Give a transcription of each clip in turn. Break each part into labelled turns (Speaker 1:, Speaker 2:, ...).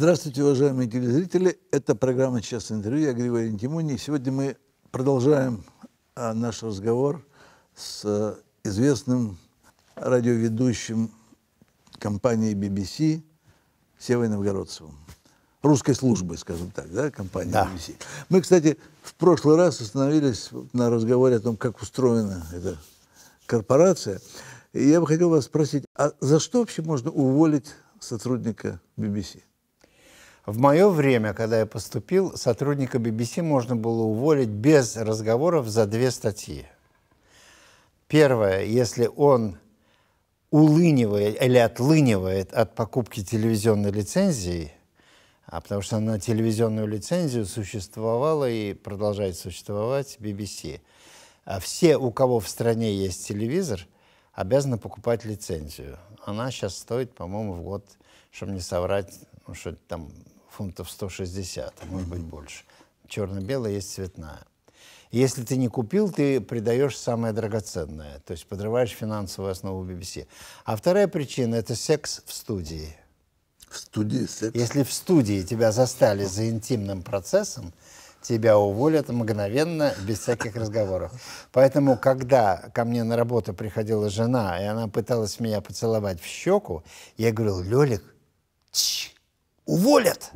Speaker 1: Здравствуйте, уважаемые телезрители. Это программа «Час интервью». Я Григорий Антимони. Сегодня мы продолжаем а, наш разговор с а, известным радиоведущим компании BBC Севой Новгородцевым. Русской службы, скажем так, да, компании да. BBC. Мы, кстати, в прошлый раз остановились на разговоре о том, как устроена эта корпорация. И я бы хотел вас спросить,
Speaker 2: а за что вообще можно уволить сотрудника BBC? В мое время, когда я поступил, сотрудника BBC можно было уволить без разговоров за две статьи. Первое, если он улынивает или отлынивает от покупки телевизионной лицензии, а потому что на телевизионную лицензию существовала и продолжает существовать BBC. А все, у кого в стране есть телевизор, обязаны покупать лицензию. Она сейчас стоит, по-моему, в год, чтобы не соврать, ну, что там фунтов 160, а может быть больше. Черно-белая есть цветная. Если ты не купил, ты предаешь самое драгоценное, то есть подрываешь финансовую основу BBC. А вторая причина – это секс в студии. В студии секс? Если в студии тебя застали за интимным процессом, тебя уволят мгновенно, без всяких разговоров. Поэтому, когда ко мне на работу приходила жена, и она пыталась меня поцеловать в щеку, я говорил, «Лёлик, тш, уволят.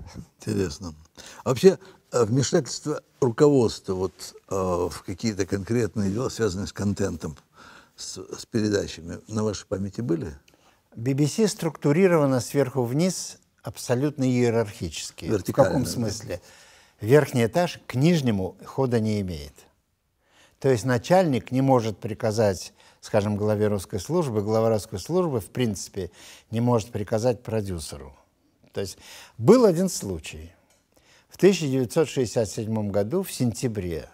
Speaker 1: Интересно. А вообще э, вмешательство руководства вот, э, в какие-то конкретные дела, связанные с контентом, с, с передачами, на вашей памяти были?
Speaker 2: BBC структурирована сверху вниз абсолютно иерархически. В каком смысле? Верхний этаж к нижнему хода не имеет. То есть начальник не может приказать, скажем, главе русской службы, глава русской службы, в принципе, не может приказать продюсеру то есть был один случай. В 1967 году, в сентябре,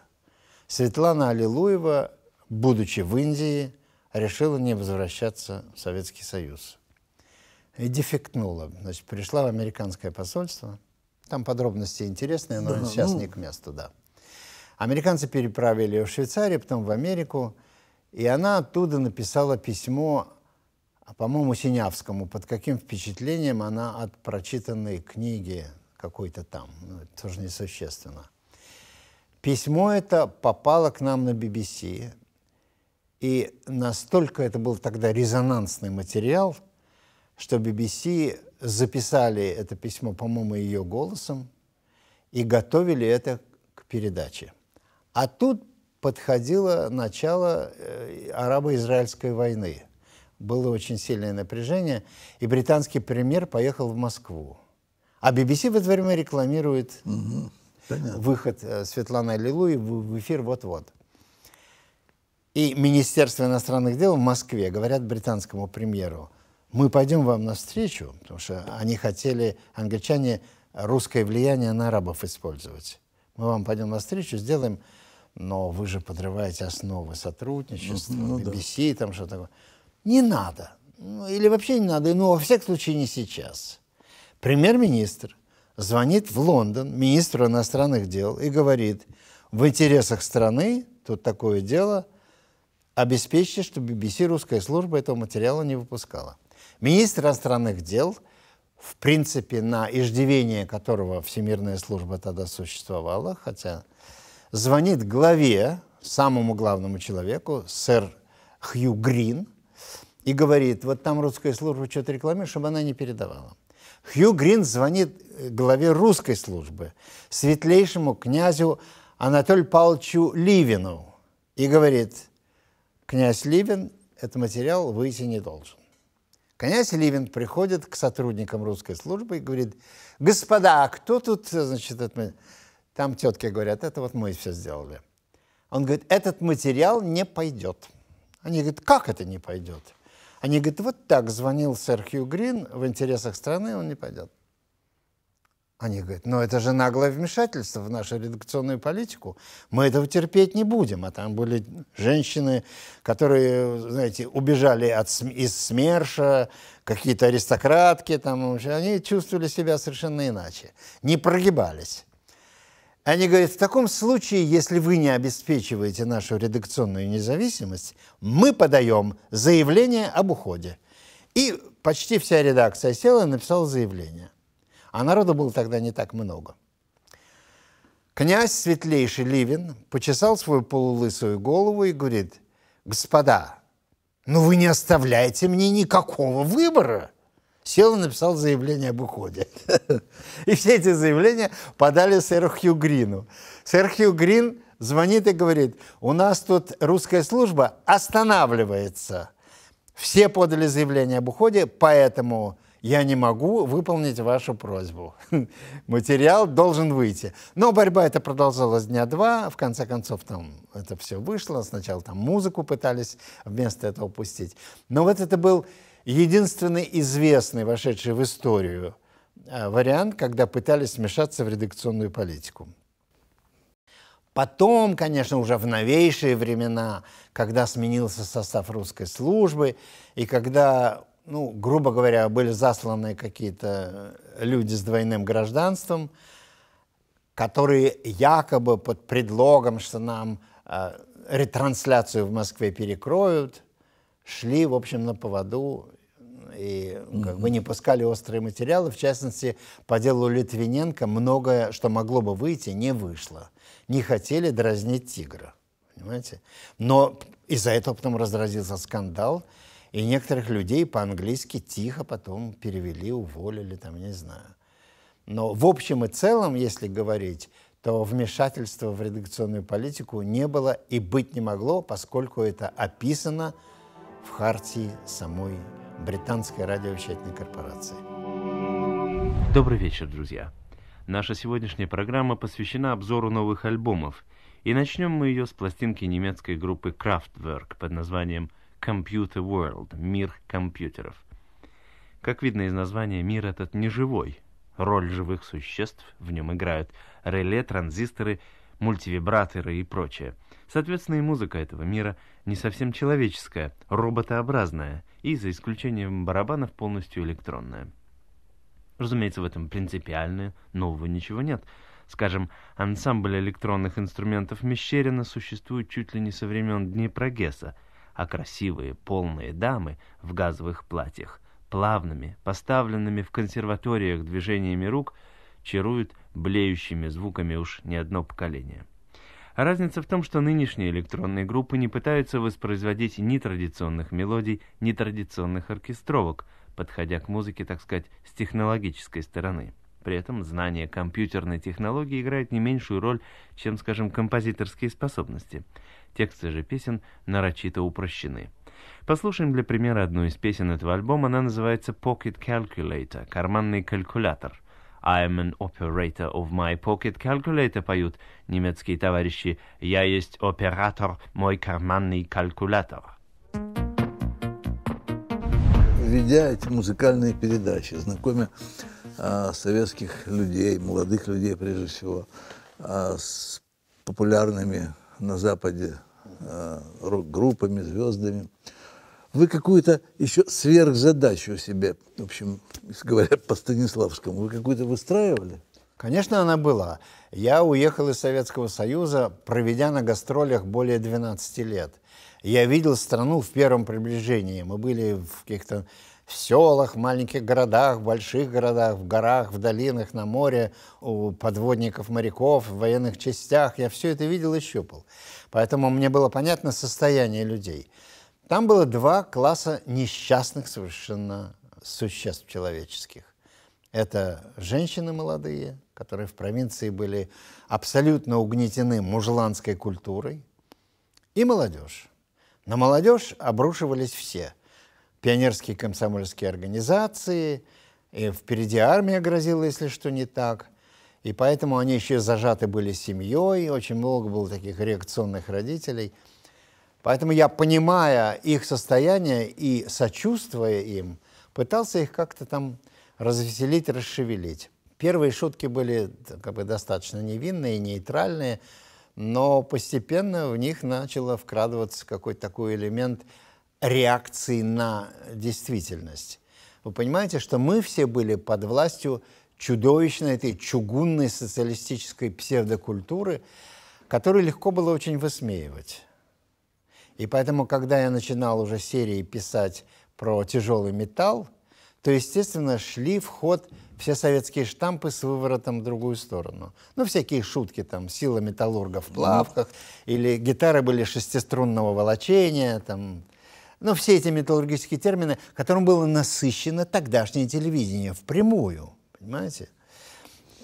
Speaker 2: Светлана Аллилуева, будучи в Индии, решила не возвращаться в Советский Союз. И дефектнула. Значит, пришла в американское посольство. Там подробности интересные, но да, ну. сейчас ну... не к месту, да. Американцы переправили ее в Швейцарию, потом в Америку. И она оттуда написала письмо а по-моему, Синявскому, под каким впечатлением она от прочитанной книги какой-то там, ну, это тоже несущественно. Письмо это попало к нам на BBC, и настолько это был тогда резонансный материал, что BBC записали это письмо, по-моему, ее голосом, и готовили это к передаче. А тут подходило начало э, арабо-израильской войны – было очень сильное напряжение, и британский премьер поехал в Москву. А BBC в это время рекламирует угу. выход э, Светланы Аллилуи в эфир вот-вот. И Министерство иностранных дел в Москве говорят британскому премьеру, мы пойдем вам навстречу, потому что они хотели, англичане, русское влияние на арабов использовать. Мы вам пойдем навстречу, сделаем, но вы же подрываете основы сотрудничества, ну, ну, BBC, да. там что такое не надо. Ну, или вообще не надо, но ну, во всяком случае, не сейчас. Премьер-министр звонит в Лондон министру иностранных дел и говорит, в интересах страны, тут такое дело, обеспечьте, чтобы BBC русская служба этого материала не выпускала. Министр иностранных дел, в принципе, на иждивение которого Всемирная служба тогда существовала, хотя звонит главе, самому главному человеку, сэр Хью Грин – и говорит, вот там русская служба что-то рекламирует, чтобы она не передавала. Хью Грин звонит э, главе русской службы, светлейшему князю Анатолию Павловичу Ливину, и говорит, князь Ливин, этот материал выйти не должен. Князь Ливин приходит к сотрудникам русской службы и говорит, господа, а кто тут, значит, это... там тетки говорят, это вот мы все сделали. Он говорит, этот материал не пойдет. Они говорят, как это не пойдет? Они говорят, вот так звонил сэр Хью Грин, в интересах страны он не пойдет. Они говорят, но это же наглое вмешательство в нашу редакционную политику. Мы этого терпеть не будем. А там были женщины, которые, знаете, убежали от, из СМЕРШа, какие-то аристократки. Там, они чувствовали себя совершенно иначе. Не прогибались. Они говорят, в таком случае, если вы не обеспечиваете нашу редакционную независимость, мы подаем заявление об уходе. И почти вся редакция села и написала заявление. А народу было тогда не так много. Князь Светлейший Ливин почесал свою полулысую голову и говорит, «Господа, ну вы не оставляете мне никакого выбора!» сел и написал заявление об уходе. И все эти заявления подали сэру Хью Грину. Сэр Хью Грин звонит и говорит, у нас тут русская служба останавливается. Все подали заявление об уходе, поэтому я не могу выполнить вашу просьбу. Материал должен выйти. Но борьба эта продолжалась дня два, в конце концов там это все вышло, сначала там музыку пытались вместо этого упустить, Но вот это был единственный известный, вошедший в историю, э, вариант, когда пытались вмешаться в редакционную политику. Потом, конечно, уже в новейшие времена, когда сменился состав русской службы, и когда, ну, грубо говоря, были засланы какие-то э, люди с двойным гражданством, которые якобы под предлогом, что нам э, ретрансляцию в Москве перекроют, шли, в общем, на поводу и ну, как бы не пускали острые материалы. В частности, по делу Литвиненко многое, что могло бы выйти, не вышло. Не хотели дразнить тигра, понимаете? Но из-за этого потом разразился скандал, и некоторых людей по-английски тихо потом перевели, уволили, там, не знаю. Но в общем и целом, если говорить, то вмешательства в редакционную политику не было и быть не могло, поскольку это описано в хартии самой британской радиовещательной корпорации. Добрый вечер, друзья.
Speaker 3: Наша сегодняшняя программа посвящена обзору новых альбомов. И начнем мы ее с пластинки немецкой группы Kraftwerk под названием Computer World – Мир компьютеров. Как видно из названия, мир этот не живой. Роль живых существ в нем играют реле, транзисторы, мультивибраторы и прочее. Соответственно, и музыка этого мира не совсем человеческая, роботообразная и, за исключением барабанов, полностью электронная. Разумеется, в этом принципиально нового ничего нет. Скажем, ансамбль электронных инструментов Мещерина существует чуть ли не со времен Днепрогеса, а красивые, полные дамы в газовых платьях, плавными, поставленными в консерваториях движениями рук, чаруют блеющими звуками уж не одно поколение. Разница в том, что нынешние электронные группы не пытаются воспроизводить ни традиционных мелодий, ни традиционных оркестровок, подходя к музыке, так сказать, с технологической стороны. При этом знание компьютерной технологии играет не меньшую роль, чем, скажем, композиторские способности. Тексты же песен нарочито упрощены. Послушаем для примера одну из песен этого альбома, она называется «Pocket Calculator» — «Карманный калькулятор». «I'm an operator of my pocket calculator» поют немецкие товарищи. «Я есть оператор, мой карманный калькулятор».
Speaker 1: Ведя эти музыкальные передачи, знакомя э, советских людей, молодых людей прежде всего, э, с популярными на Западе э, рок-группами, звездами, э, вы какую-то еще сверхзадачу
Speaker 2: себе, в общем, говоря по Станиславскому, вы какую-то выстраивали? Конечно, она была. Я уехал из Советского Союза, проведя на гастролях более 12 лет. Я видел страну в первом приближении. Мы были в каких-то в селах, маленьких городах, больших городах, в горах, в долинах, на море, у подводников, моряков, в военных частях. Я все это видел и щупал. Поэтому мне было понятно состояние людей. Там было два класса несчастных совершенно существ человеческих. Это женщины молодые, которые в провинции были абсолютно угнетены мужланской культурой, и молодежь. На молодежь обрушивались все. Пионерские комсомольские организации, и впереди армия грозила, если что не так. И поэтому они еще зажаты были семьей, очень много было таких реакционных родителей – Поэтому я, понимая их состояние и сочувствуя им, пытался их как-то там развеселить, расшевелить. Первые шутки были как бы достаточно невинные, нейтральные, но постепенно в них начало вкрадываться какой-то такой элемент реакции на действительность. Вы понимаете, что мы все были под властью чудовищной этой чугунной социалистической псевдокультуры, которую легко было очень высмеивать. И поэтому, когда я начинал уже серии писать про тяжелый металл, то, естественно, шли в ход все советские штампы с выворотом в другую сторону. Ну, всякие шутки, там, сила металлурга в плавках, или гитары были шестиструнного волочения, там, ну, все эти металлургические термины, которым было насыщено тогдашнее телевидение впрямую, понимаете?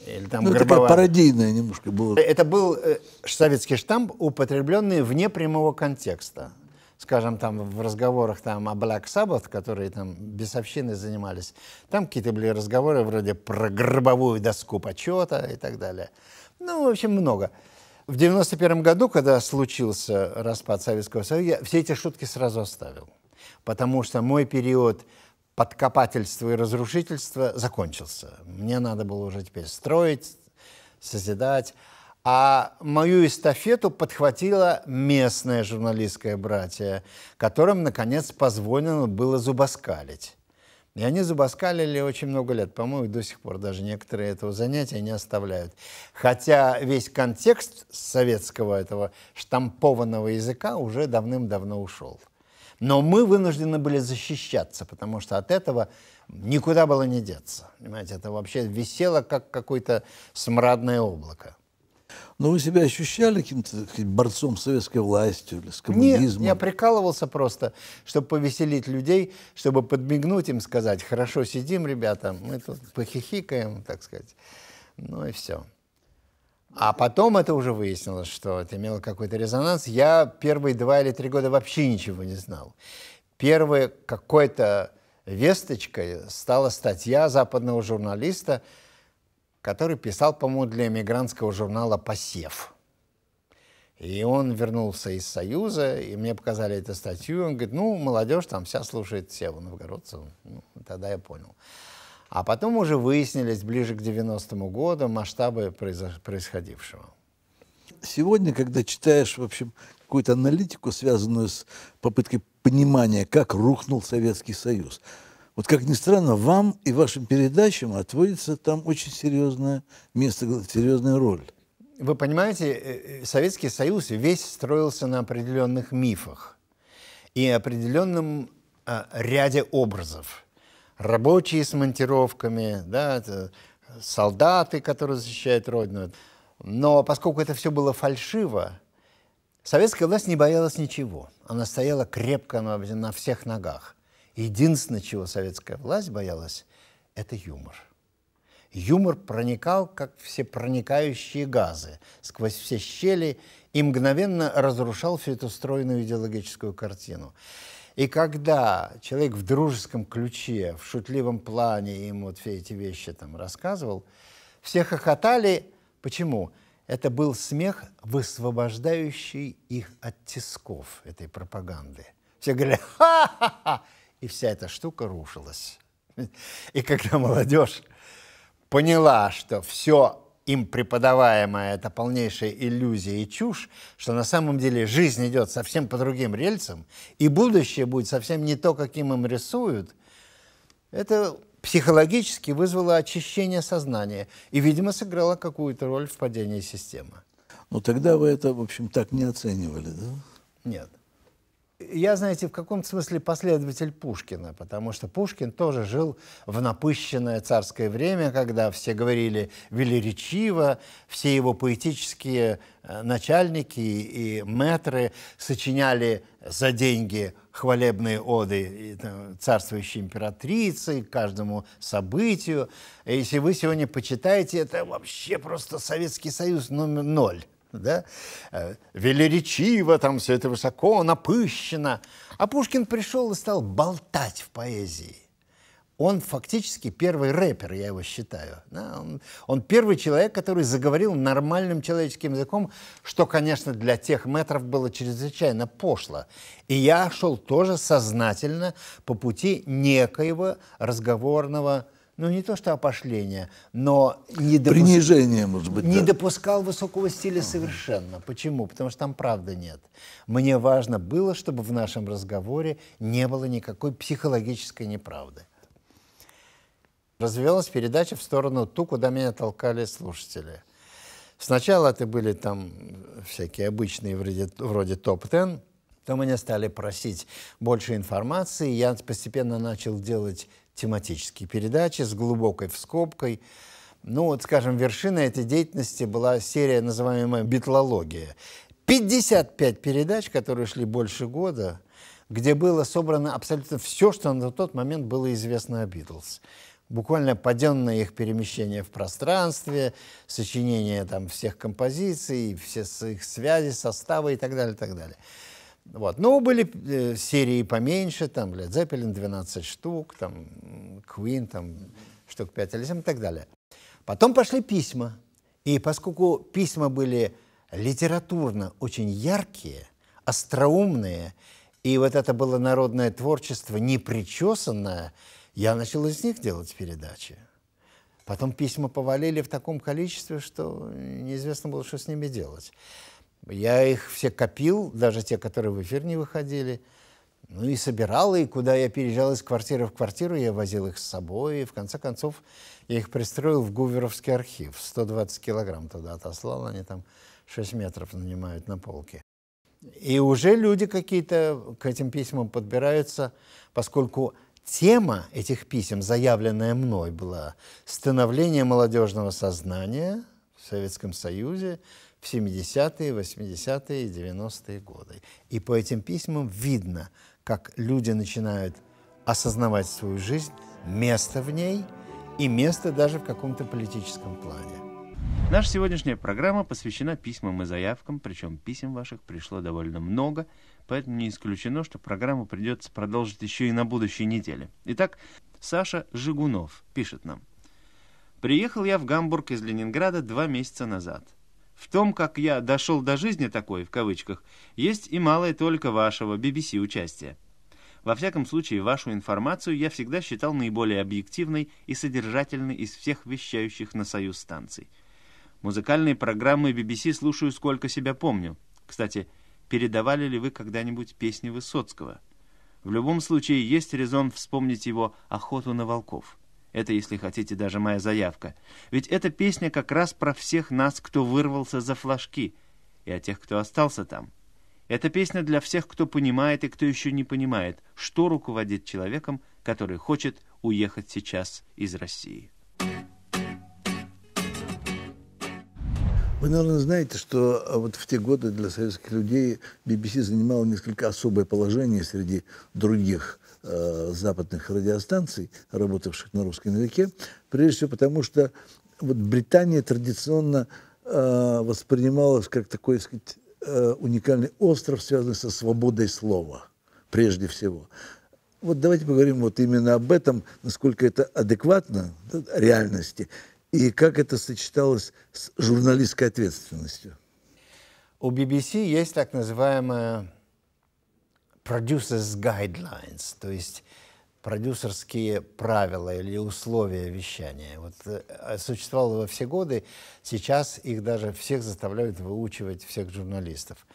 Speaker 2: Или там ну, такая пародийная
Speaker 1: немножко была. Э,
Speaker 2: это был э, советский штамп, употребленный вне прямого контекста. Скажем, там в разговорах там, о Black Sabbath, которые там бесовщиной занимались, там какие-то были разговоры вроде про гробовую доску почета и так далее. Ну, в общем, много. В 91 году, когда случился распад Советского Союза, я все эти шутки сразу оставил. Потому что мой период подкопательство и разрушительство закончился. Мне надо было уже теперь строить, созидать. А мою эстафету подхватила местное журналистское братье, которым, наконец, позволено было зубоскалить. И они зубоскалили очень много лет. По-моему, до сих пор даже некоторые этого занятия не оставляют. Хотя весь контекст советского этого штампованного языка уже давным-давно ушел. Но мы вынуждены были защищаться, потому что от этого никуда было не деться. Понимаете, это вообще висело, как какое-то смрадное облако. Но вы себя ощущали каким-то борцом с советской властью или с коммунизмом? Нет, я прикалывался просто, чтобы повеселить людей, чтобы подмигнуть им, сказать, хорошо, сидим, ребята, мы тут похихикаем, так сказать. Ну и все. А потом это уже выяснилось, что это имело какой-то резонанс. Я первые два или три года вообще ничего не знал. Первая какой-то весточкой стала статья западного журналиста, который писал, по-моему, для эмигрантского журнала «Посев». И он вернулся из Союза, и мне показали эту статью. Он говорит, ну, молодежь там вся слушает Сева Новгородцева. Ну, тогда я понял. А потом уже выяснились ближе к 90-му году масштабы происходившего. Сегодня, когда читаешь, в общем, какую-то
Speaker 1: аналитику, связанную с попыткой понимания, как рухнул Советский Союз, вот как ни странно, вам и вашим передачам отводится там очень серьезное место,
Speaker 2: серьезная роль. Вы понимаете, э, э, Советский Союз весь строился на определенных мифах и определенном а, ряде образов – рабочие с монтировками, да, солдаты, которые защищают Родину. Но поскольку это все было фальшиво, советская власть не боялась ничего. Она стояла крепко на, всех ногах. Единственное, чего советская власть боялась, это юмор. Юмор проникал, как все проникающие газы, сквозь все щели и мгновенно разрушал всю эту стройную идеологическую картину. И когда человек в дружеском ключе, в шутливом плане им вот все эти вещи там рассказывал, все хохотали. Почему? Это был смех, высвобождающий их от тисков этой пропаганды. Все говорили «ха-ха-ха!» И вся эта штука рушилась. И когда молодежь поняла, что все им преподаваемая это полнейшая иллюзия и чушь, что на самом деле жизнь идет совсем по другим рельсам, и будущее будет совсем не то, каким им рисуют, это психологически вызвало очищение сознания и, видимо, сыграло какую-то роль в падении системы. Но ну, тогда вы это, в общем, так не оценивали, да? Нет я, знаете, в каком-то смысле последователь Пушкина, потому что Пушкин тоже жил в напыщенное царское время, когда все говорили велеречиво, все его поэтические э, начальники и метры сочиняли за деньги хвалебные оды э, царствующей императрицы, каждому событию. Если вы сегодня почитаете, это вообще просто Советский Союз номер ноль понятно, да? Э, велеречиво там все это высоко, напыщено. А Пушкин пришел и стал болтать в поэзии. Он фактически первый рэпер, я его считаю. Да? Он, он первый человек, который заговорил нормальным человеческим языком, что, конечно, для тех метров было чрезвычайно пошло. И я шел тоже сознательно по пути некоего разговорного ну не то что опошление, но не допус... принижение, может быть, не да. допускал высокого стиля совершенно. Почему? Потому что там правды нет. Мне важно было, чтобы в нашем разговоре не было никакой психологической неправды. Развивалась передача в сторону ту, куда меня толкали слушатели. Сначала это были там всякие обычные вроде, вроде топ-10, потом меня стали просить больше информации, я постепенно начал делать тематические передачи с глубокой вскобкой. Ну вот, скажем, вершина этой деятельности была серия, называемая «Битлология». 55 передач, которые шли больше года, где было собрано абсолютно все, что на тот момент было известно о Битлз. Буквально паденное их перемещение в пространстве, сочинение там всех композиций, все их связи, составы и так далее, и так далее. Вот. Но ну, были э, серии поменьше, там Led Zeppelin 12 штук, там Queen там штук 5 или 7 и так далее. Потом пошли письма. И поскольку письма были литературно очень яркие, остроумные, и вот это было народное творчество, непричесанное, я начал из них делать передачи. Потом письма повалили в таком количестве, что неизвестно было, что с ними делать. Я их все копил, даже те, которые в эфир не выходили. Ну и собирал, и куда я переезжал из квартиры в квартиру, я возил их с собой. И в конце концов я их пристроил в Гуверовский архив. 120 килограмм туда отослал, они там 6 метров нанимают на полке. И уже люди какие-то к этим письмам подбираются, поскольку тема этих писем, заявленная мной, была становление молодежного сознания в Советском Союзе, в 70-е, 80-е и 90-е годы. И по этим письмам видно, как люди начинают осознавать свою жизнь, место в ней и место даже в каком-то политическом плане. Наша
Speaker 3: сегодняшняя программа посвящена письмам и заявкам, причем писем ваших пришло довольно много, поэтому не исключено, что программу придется продолжить еще и на будущей неделе. Итак, Саша Жигунов пишет нам. Приехал я в Гамбург из Ленинграда два месяца назад. В том, как я дошел до жизни такой, в кавычках, есть и малое только вашего BBC участия. Во всяком случае, вашу информацию я всегда считал наиболее объективной и содержательной из всех вещающих на союз станций. Музыкальные программы BBC слушаю сколько себя помню. Кстати, передавали ли вы когда-нибудь песни Высоцкого? В любом случае, есть резон вспомнить его «Охоту на волков». Это, если хотите, даже моя заявка. Ведь эта песня как раз про всех нас, кто вырвался за флажки, и о тех, кто остался там. Эта песня для всех, кто понимает и кто еще не понимает, что руководит человеком, который хочет уехать сейчас из России.
Speaker 1: Вы, наверное, знаете, что а, вот в те годы для советских людей BBC занимала несколько особое положение среди других Э, западных радиостанций, работавших на русском языке, прежде всего потому, что вот Британия традиционно э, воспринималась как такой, так сказать, э, уникальный остров, связанный со свободой слова, прежде всего. Вот давайте поговорим вот именно об этом, насколько это адекватно да, реальности и как это сочеталось с журналистской ответственностью.
Speaker 2: У BBC есть так называемая producers guidelines, то есть продюсерские правила или условия вещания. Вот э, а существовало во все годы, сейчас их даже всех заставляют выучивать всех журналистов.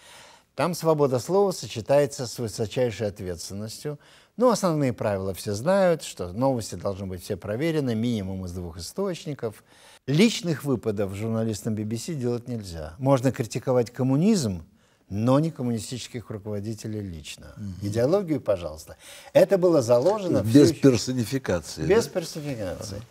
Speaker 2: Там свобода слова сочетается с высочайшей ответственностью. Ну, основные правила все знают, что новости должны быть все проверены, минимум из двух источников. Личных выпадов журналистам BBC делать нельзя. Можно критиковать коммунизм, но не коммунистических руководителей лично. Угу. Идеологию, пожалуйста. Это было заложено... Без еще... персонификации. Без да? персонификации.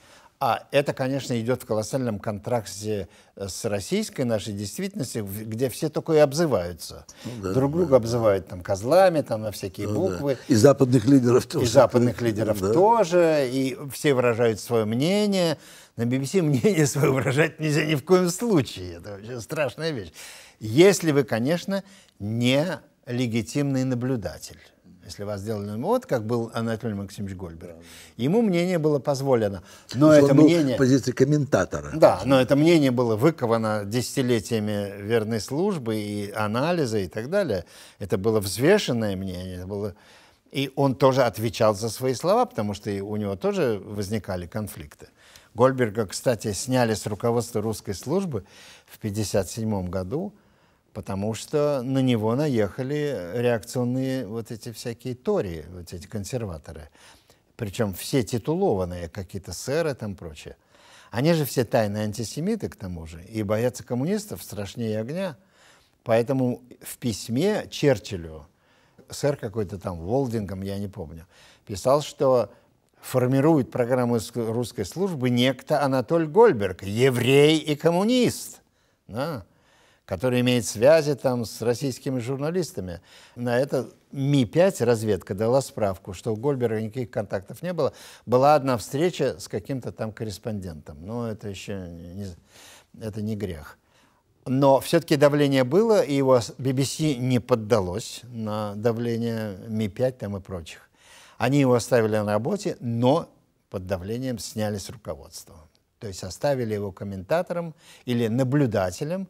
Speaker 2: А это, конечно, идет в колоссальном контракте э, с российской нашей действительностью, где все только и обзываются. Ну, да, Друг друга да. обзывают там козлами, там на всякие ну, буквы.
Speaker 1: Да. И западных лидеров тоже. И западных лидеров да.
Speaker 2: тоже. И все выражают свое мнение. На BBC мнение свое выражать нельзя ни в коем случае. Это вообще страшная вещь. Если вы, конечно, не легитимный наблюдатель. Если вас сделали ну, вот как был Анатолий Максимович Гольбер. Ему мнение было позволено. Но это мнение... позиции комментатора. Да, но это мнение было выковано десятилетиями верной службы и анализа и так далее. Это было взвешенное мнение. Это было... И он тоже отвечал за свои слова, потому что у него тоже возникали конфликты. Гольберга, кстати, сняли с руководства русской службы в 1957 году потому что на него наехали реакционные вот эти всякие тори, вот эти консерваторы. Причем все титулованные, какие-то сэры там прочее. Они же все тайные антисемиты, к тому же, и боятся коммунистов страшнее огня. Поэтому в письме Черчиллю, сэр какой-то там, Волдингом, я не помню, писал, что формирует программу русской службы некто Анатоль Гольберг, еврей и коммунист. Да? который имеет связи там с российскими журналистами. На это Ми-5 разведка дала справку, что у Гольберга никаких контактов не было. Была одна встреча с каким-то там корреспондентом, но это еще не, это не грех. Но все-таки давление было, и его BBC не поддалось на давление Ми-5 там и прочих. Они его оставили на работе, но под давлением сняли с руководства. То есть оставили его комментатором или наблюдателем,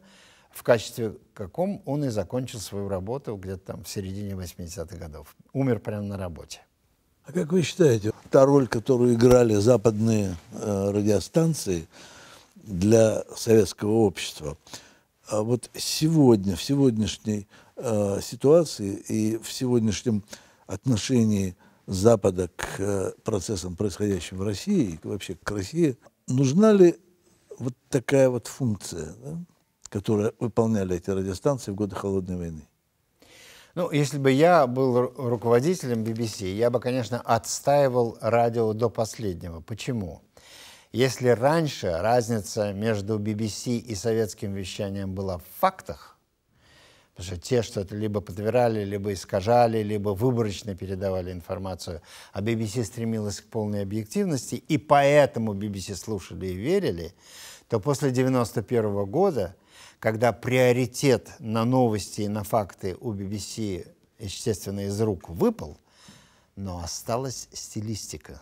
Speaker 2: в качестве каком он и закончил свою работу где-то там в середине 80-х годов. Умер прямо на работе.
Speaker 1: А как вы считаете, та роль, которую играли западные э, радиостанции для советского общества, а вот сегодня, в сегодняшней э, ситуации и в сегодняшнем отношении Запада к э, процессам, происходящим в России, и вообще к России, нужна ли вот такая вот функция? Да? которые выполняли эти радиостанции в годы Холодной войны.
Speaker 2: Ну, если бы я был руководителем BBC, я бы, конечно, отстаивал радио до последнего. Почему? Если раньше разница между BBC и советским вещанием была в фактах, Потому что те что-то либо подбирали, либо искажали, либо выборочно передавали информацию. А BBC стремилась к полной объективности, и поэтому BBC слушали и верили, то после 91 -го года когда приоритет на новости и на факты у BBC, естественно, из рук выпал, но осталась стилистика.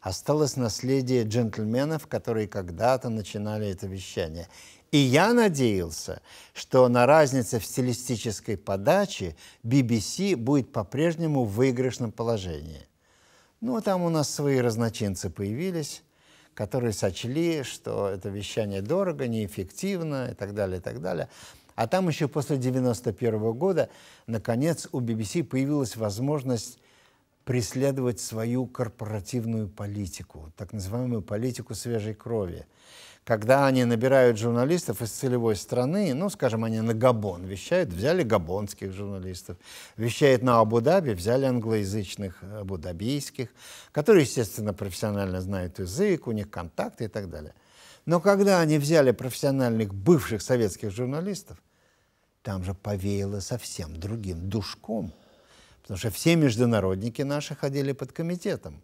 Speaker 2: Осталось наследие джентльменов, которые когда-то начинали это вещание. И я надеялся, что на разнице в стилистической подаче BBC будет по-прежнему в выигрышном положении. Ну, а там у нас свои разночинцы появились, которые сочли, что это вещание дорого, неэффективно и так далее, и так далее. А там еще после 1991 года, наконец, у BBC появилась возможность преследовать свою корпоративную политику, так называемую политику свежей крови когда они набирают журналистов из целевой страны, ну, скажем, они на Габон вещают, взяли габонских журналистов, вещают на Абу-Даби, взяли англоязычных э, абудабийских, которые, естественно, профессионально знают язык, у них контакты и так далее. Но когда они взяли профессиональных бывших советских журналистов, там же повеяло совсем другим душком, потому что все международники наши ходили под комитетом.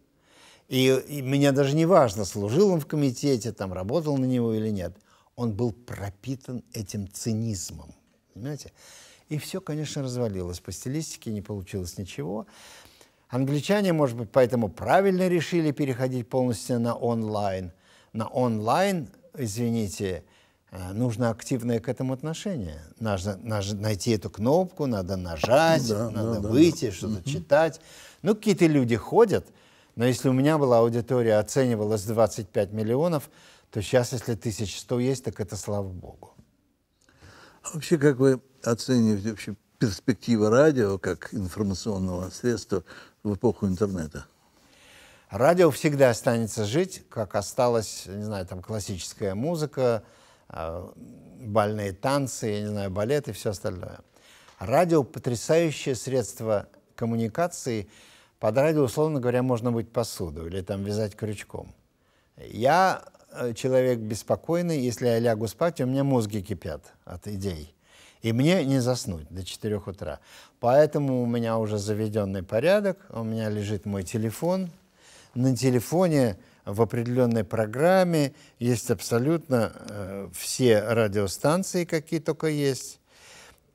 Speaker 2: И, и меня даже не важно, служил он в комитете, там работал на него или нет. Он был пропитан этим цинизмом, понимаете? И все, конечно, развалилось. По стилистике не получилось ничего. Англичане, может быть, поэтому правильно решили переходить полностью на онлайн. На онлайн, извините, э, нужно активное к этому отношение. Нужно, нужно найти эту кнопку, надо нажать, ну, да, надо да, выйти, да. что-то угу. читать. Ну, какие-то люди ходят, но если у меня была аудитория, оценивалась 25 миллионов, то сейчас, если 1100 есть, так это слава богу.
Speaker 1: А вообще, как вы оцениваете вообще перспективы радио как
Speaker 2: информационного средства в эпоху интернета? Радио всегда останется жить, как осталась, не знаю, там классическая музыка, а, бальные танцы, я не знаю, балет и все остальное. Радио – потрясающее средство коммуникации – под радио, условно говоря, можно быть посуду или там вязать крючком. Я э, человек беспокойный, если я лягу спать, у меня мозги кипят от идей. И мне не заснуть до 4 утра. Поэтому у меня уже заведенный порядок, у меня лежит мой телефон. На телефоне в определенной программе есть абсолютно э, все радиостанции, какие только есть.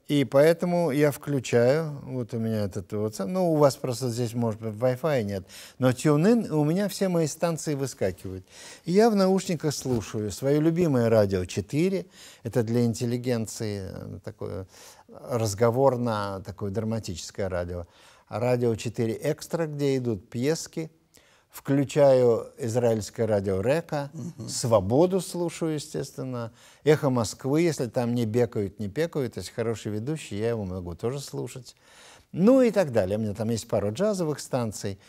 Speaker 2: И поэтому я включаю, вот у меня этот вот, ну у вас просто здесь, может быть, Wi-Fi нет, но TuneIn, у меня все мои станции выскакивают. И я в наушниках слушаю свое любимое радио 4, это для интеллигенции э, такое разговорно, такое драматическое радио. А радио 4 Экстра, где идут пьески, включаю израильское радио Река, угу. «Свободу» слушаю, естественно, «Эхо Москвы», если там не бекают, не пекают, есть хороший ведущий, я его могу тоже слушать. Ну и так далее. У меня там есть пару джазовых станций.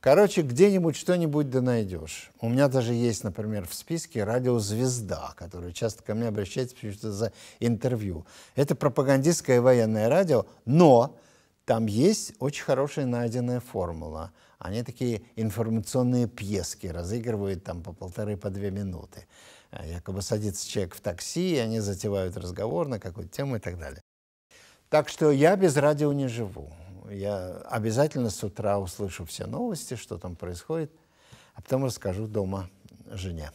Speaker 2: Короче, где-нибудь что-нибудь да найдешь. У меня даже есть, например, в списке радио «Звезда», которое часто ко мне обращается за интервью. Это пропагандистское военное радио, но там есть очень хорошая найденная формула – они такие информационные пьески разыгрывают там по полторы, по две минуты. А якобы садится человек в такси, и они затевают разговор на какую-то тему и так далее. Так что я без радио не живу. Я обязательно с утра услышу все новости, что там происходит, а потом расскажу дома жене.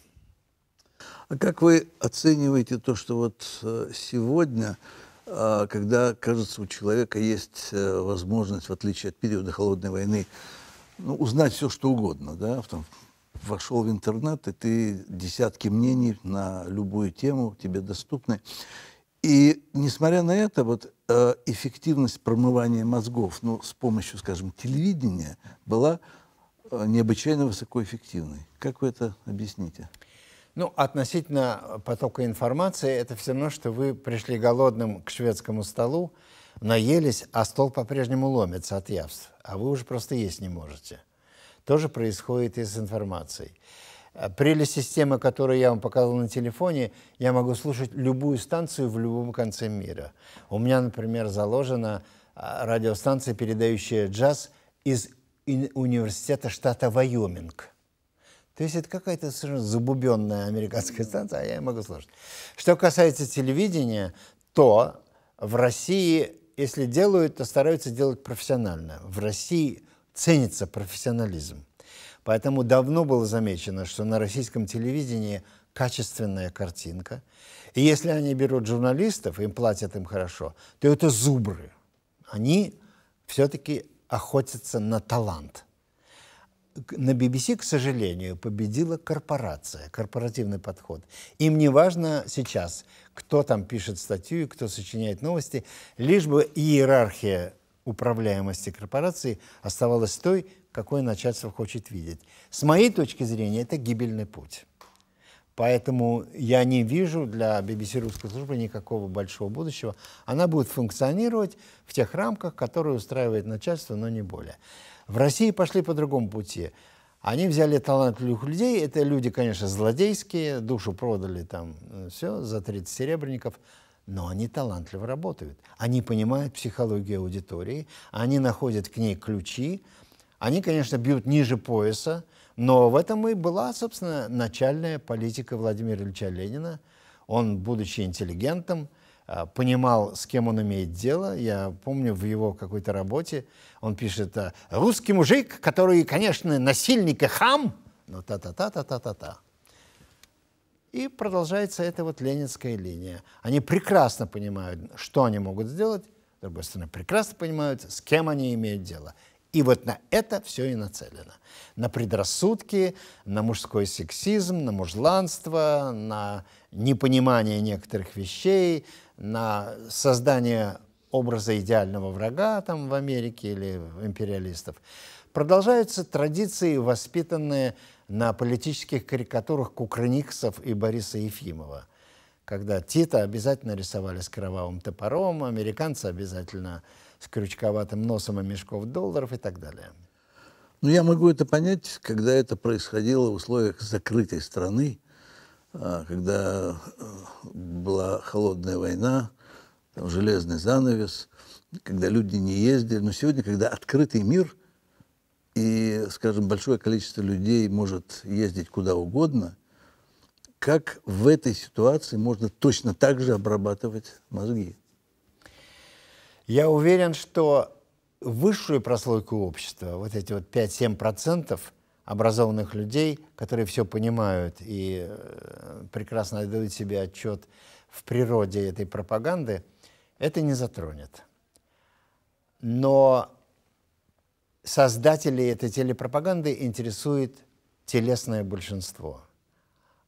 Speaker 1: А как вы оцениваете то, что вот э, сегодня, э, когда, кажется, у человека есть э, возможность, в отличие от периода холодной войны, ну, узнать все, что угодно, да, там, вошел в интернет, и ты десятки мнений на любую тему тебе доступны. И несмотря на это, вот э, эффективность промывания мозгов, ну, с помощью, скажем, телевидения, была э, необычайно высокоэффективной. Как вы это объясните?
Speaker 2: Ну, относительно потока информации, это все равно, что вы пришли голодным к шведскому столу, наелись, а стол по-прежнему ломится от явств, а вы уже просто есть не можете. Тоже происходит и с информацией. Э, прелесть системы, которую я вам показал на телефоне, я могу слушать любую станцию в любом конце мира. У меня, например, заложена э, радиостанция, передающая джаз из университета штата Вайоминг. То есть это какая-то совершенно забубенная американская станция, а я могу слушать. Что касается телевидения, то в России если делают, то стараются делать профессионально. В России ценится профессионализм. Поэтому давно было замечено, что на российском телевидении качественная картинка. И если они берут журналистов, им платят им хорошо, то это зубры. Они все-таки охотятся на талант – на BBC, к сожалению, победила корпорация, корпоративный подход. Им не важно сейчас, кто там пишет статью и кто сочиняет новости, лишь бы иерархия управляемости корпорации оставалась той, какой начальство хочет видеть. С моей точки зрения, это гибельный путь. Поэтому я не вижу для BBC русской службы никакого большого будущего. Она будет функционировать в тех рамках, которые устраивает начальство, но не более. В России пошли по другому пути. Они взяли талантливых людей, это люди, конечно, злодейские, душу продали там э, все за 30 серебряников, но они талантливо работают. Они понимают психологию аудитории, они находят к ней ключи, они, конечно, бьют ниже пояса, но в этом и была, собственно, начальная политика Владимира Ильича Ленина. Он, будучи интеллигентом, Э, понимал, с кем он имеет дело. Я помню в его какой-то работе он пишет э, «Русский мужик, который, конечно, насильник и хам, но та-та-та-та-та-та-та». И продолжается эта вот ленинская линия. Они прекрасно понимают, что они могут сделать, с другой стороны, прекрасно понимают, с кем они имеют дело. И вот на это все и нацелено. На предрассудки, на мужской сексизм, на мужланство, на непонимание некоторых вещей, на создание образа идеального врага там в Америке или империалистов, продолжаются традиции, воспитанные на политических карикатурах Кукрыниксов и Бориса Ефимова, когда Тита обязательно рисовали с кровавым топором, американцы обязательно с крючковатым носом и мешков долларов и так далее.
Speaker 1: Ну я могу это понять, когда это происходило в условиях закрытой страны, а, когда э, была холодная война, там железный занавес, когда люди не ездили. Но сегодня, когда открытый мир, и, скажем, большое количество людей может ездить куда угодно, как в этой ситуации можно точно так же
Speaker 2: обрабатывать мозги? Я уверен, что высшую прослойку общества, вот эти вот 5-7 процентов – образованных людей, которые все понимают и э, прекрасно отдают себе отчет в природе этой пропаганды, это не затронет. Но создателей этой телепропаганды интересует телесное большинство.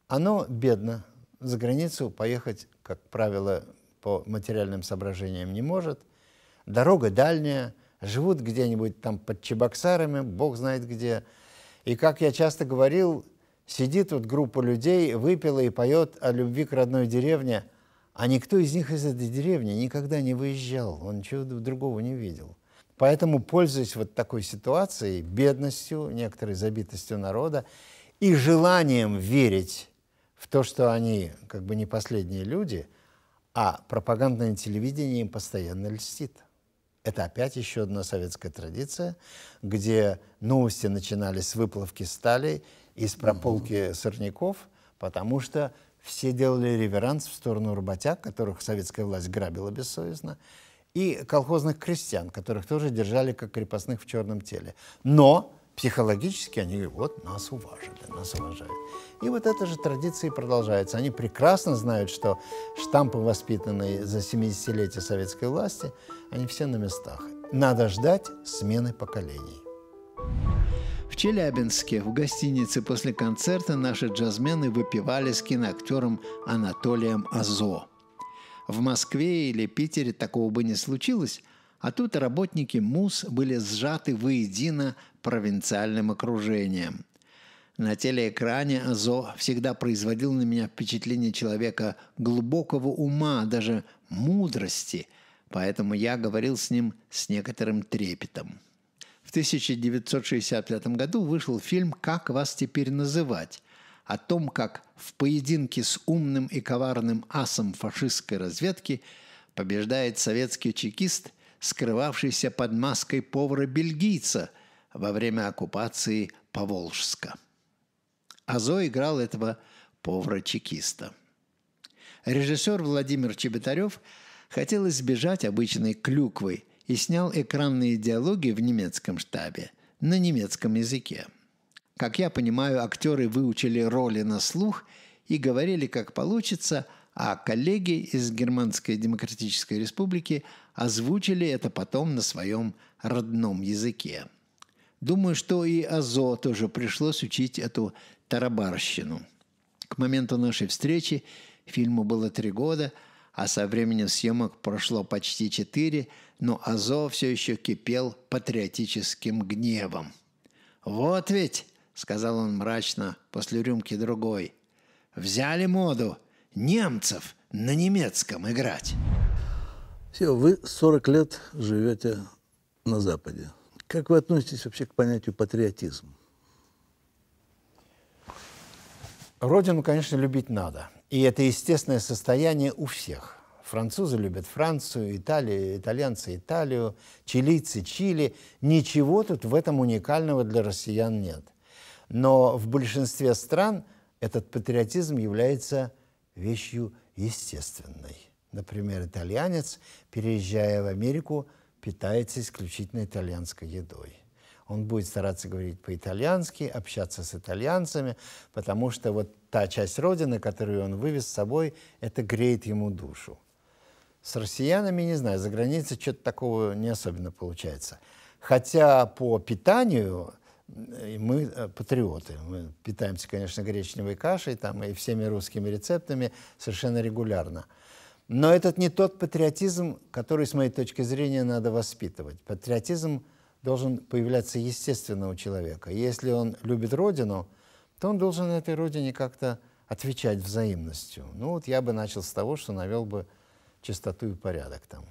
Speaker 2: Оно бедно, за границу поехать, как правило, по материальным соображениям не может. Дорога дальняя, живут где-нибудь там под Чебоксарами, бог знает где – и, как я часто говорил, сидит вот группа людей, выпила и поет о любви к родной деревне, а никто из них из этой деревни никогда не выезжал, он ничего другого не видел. Поэтому, пользуясь вот такой ситуацией, бедностью, некоторой забитостью народа и желанием верить в то, что они как бы не последние люди, а пропагандное телевидение им постоянно льстит. Это опять еще одна советская традиция, где новости начинались с выплавки стали, из прополки сорняков, потому что все делали реверанс в сторону работяг, которых советская власть грабила бессовестно, и колхозных крестьян, которых тоже держали как крепостных в черном теле. Но психологически они говорят, вот нас уважили, нас уважают. И вот эта же традиция и продолжается. Они прекрасно знают, что штампы, воспитанные за 70-летие советской власти, они все на местах. Надо ждать смены поколений. В Челябинске в гостинице после концерта наши джазмены выпивали с киноактером Анатолием Азо. В Москве или Питере такого бы не случилось, а тут работники МУС были сжаты воедино провинциальным окружением. На телеэкране Азо всегда производил на меня впечатление человека глубокого ума, даже мудрости – поэтому я говорил с ним с некоторым трепетом. В 1965 году вышел фильм «Как вас теперь называть?» о том, как в поединке с умным и коварным асом фашистской разведки побеждает советский чекист, скрывавшийся под маской повара-бельгийца во время оккупации Поволжска. Азо играл этого повара-чекиста. Режиссер Владимир Чеботарев – Хотел избежать обычной клюквы и снял экранные диалоги в немецком штабе, на немецком языке. Как я понимаю, актеры выучили роли на слух и говорили, как получится, а коллеги из Германской Демократической Республики озвучили это потом на своем родном языке. Думаю, что и Азо тоже пришлось учить эту тарабарщину. К моменту нашей встречи фильму было три года – а со временем съемок прошло почти четыре, но Азов все еще кипел патриотическим гневом. «Вот ведь», — сказал он мрачно после рюмки другой, — «взяли моду немцев на немецком играть». Все, вы 40 лет живете на Западе. Как вы относитесь вообще к понятию патриотизм? Родину, конечно, любить надо. И это естественное состояние у всех. Французы любят Францию, Италию, итальянцы Италию, чилийцы Чили. Ничего тут в этом уникального для россиян нет. Но в большинстве стран этот патриотизм является вещью естественной. Например, итальянец, переезжая в Америку, питается исключительно итальянской едой он будет стараться говорить по-итальянски, общаться с итальянцами, потому что вот та часть родины, которую он вывез с собой, это греет ему душу. С россиянами, не знаю, за границей что-то такого не особенно получается. Хотя по питанию э, мы э, патриоты. Мы питаемся, конечно, гречневой кашей там, и всеми русскими рецептами совершенно регулярно. Но этот не тот патриотизм, который, с моей точки зрения, надо воспитывать. Патриотизм должен появляться естественно у человека. Если он любит Родину, то он должен этой Родине как-то отвечать взаимностью. Ну вот я бы начал с того, что навел бы чистоту и порядок там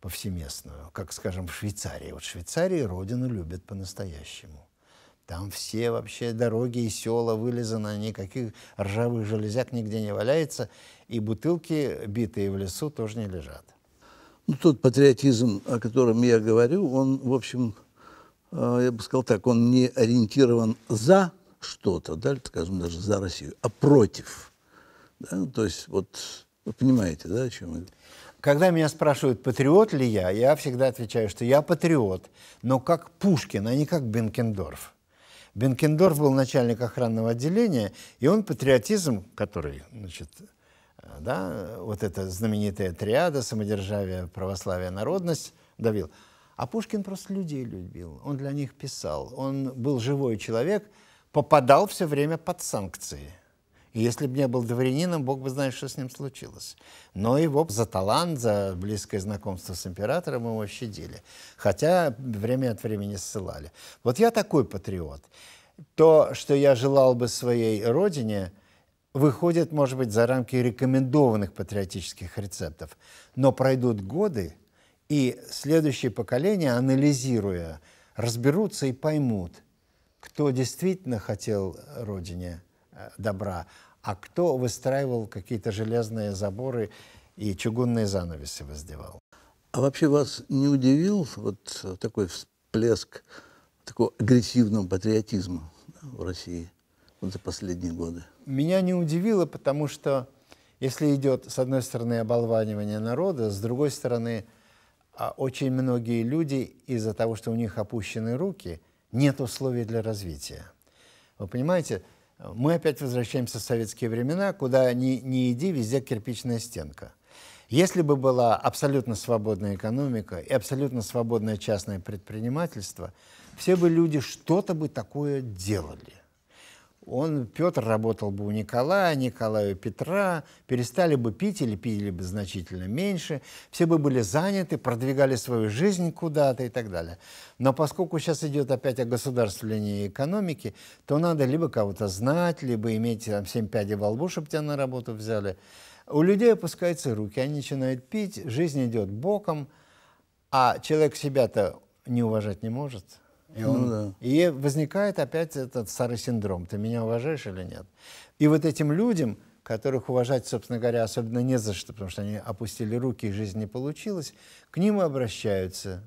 Speaker 2: повсеместную, как, скажем, в Швейцарии. Вот Швейцарии Родину любят по-настоящему. Там все вообще дороги и села вылизаны, никаких ржавых железяк нигде не валяется, и бутылки, битые в лесу, тоже не лежат.
Speaker 1: Ну, тот патриотизм, о котором я говорю, он, в общем, э, я бы сказал так, он не ориентирован за что-то, да, скажем,
Speaker 2: даже за Россию, а против. Да? Ну, то есть, вот, вы понимаете, да, о чем я говорю? Когда меня спрашивают, патриот ли я, я всегда отвечаю, что я патриот, но как Пушкин, а не как Бенкендорф. Бенкендорф был начальник охранного отделения, и он патриотизм, который, значит, да, вот эта знаменитая триада самодержавие, православие, народность давил. А Пушкин просто людей любил, он для них писал, он был живой человек, попадал все время под санкции. И если бы не был дворянином, Бог бы знает, что с ним случилось. Но его за талант, за близкое знакомство с императором его щадили. Хотя время от времени ссылали. Вот я такой патриот. То, что я желал бы своей родине – выходят, может быть, за рамки рекомендованных патриотических рецептов. Но пройдут годы, и следующее поколение, анализируя, разберутся и поймут, кто действительно хотел Родине э, добра, а кто выстраивал какие-то железные заборы и чугунные занавеси воздевал. А вообще вас не удивил вот такой
Speaker 1: всплеск такого агрессивного патриотизма в России? вот за последние
Speaker 2: годы? Меня не удивило, потому что если идет, с одной стороны, оболванивание народа, с другой стороны, а, очень многие люди из-за того, что у них опущены руки, нет условий для развития. Вы понимаете, мы опять возвращаемся в советские времена, куда ни, ни иди, везде кирпичная стенка. Если бы была абсолютно свободная экономика и абсолютно свободное частное предпринимательство, все бы люди что-то бы такое делали – он, Петр работал бы у Николая, Николая у Петра, перестали бы пить или пили бы значительно меньше, все бы были заняты, продвигали свою жизнь куда-то и так далее. Но поскольку сейчас идет опять о государствлении экономике, то надо либо кого-то знать, либо иметь там семь пядей во лбу, чтобы тебя на работу взяли. У людей опускаются руки, они начинают пить, жизнь идет боком, а человек себя-то не уважать не может – и, он, ну, да. и возникает опять этот старый синдром. Ты меня уважаешь или нет? И вот этим людям, которых уважать, собственно говоря, особенно не за что, потому что они опустили руки, и жизнь не получилась, к ним и обращаются,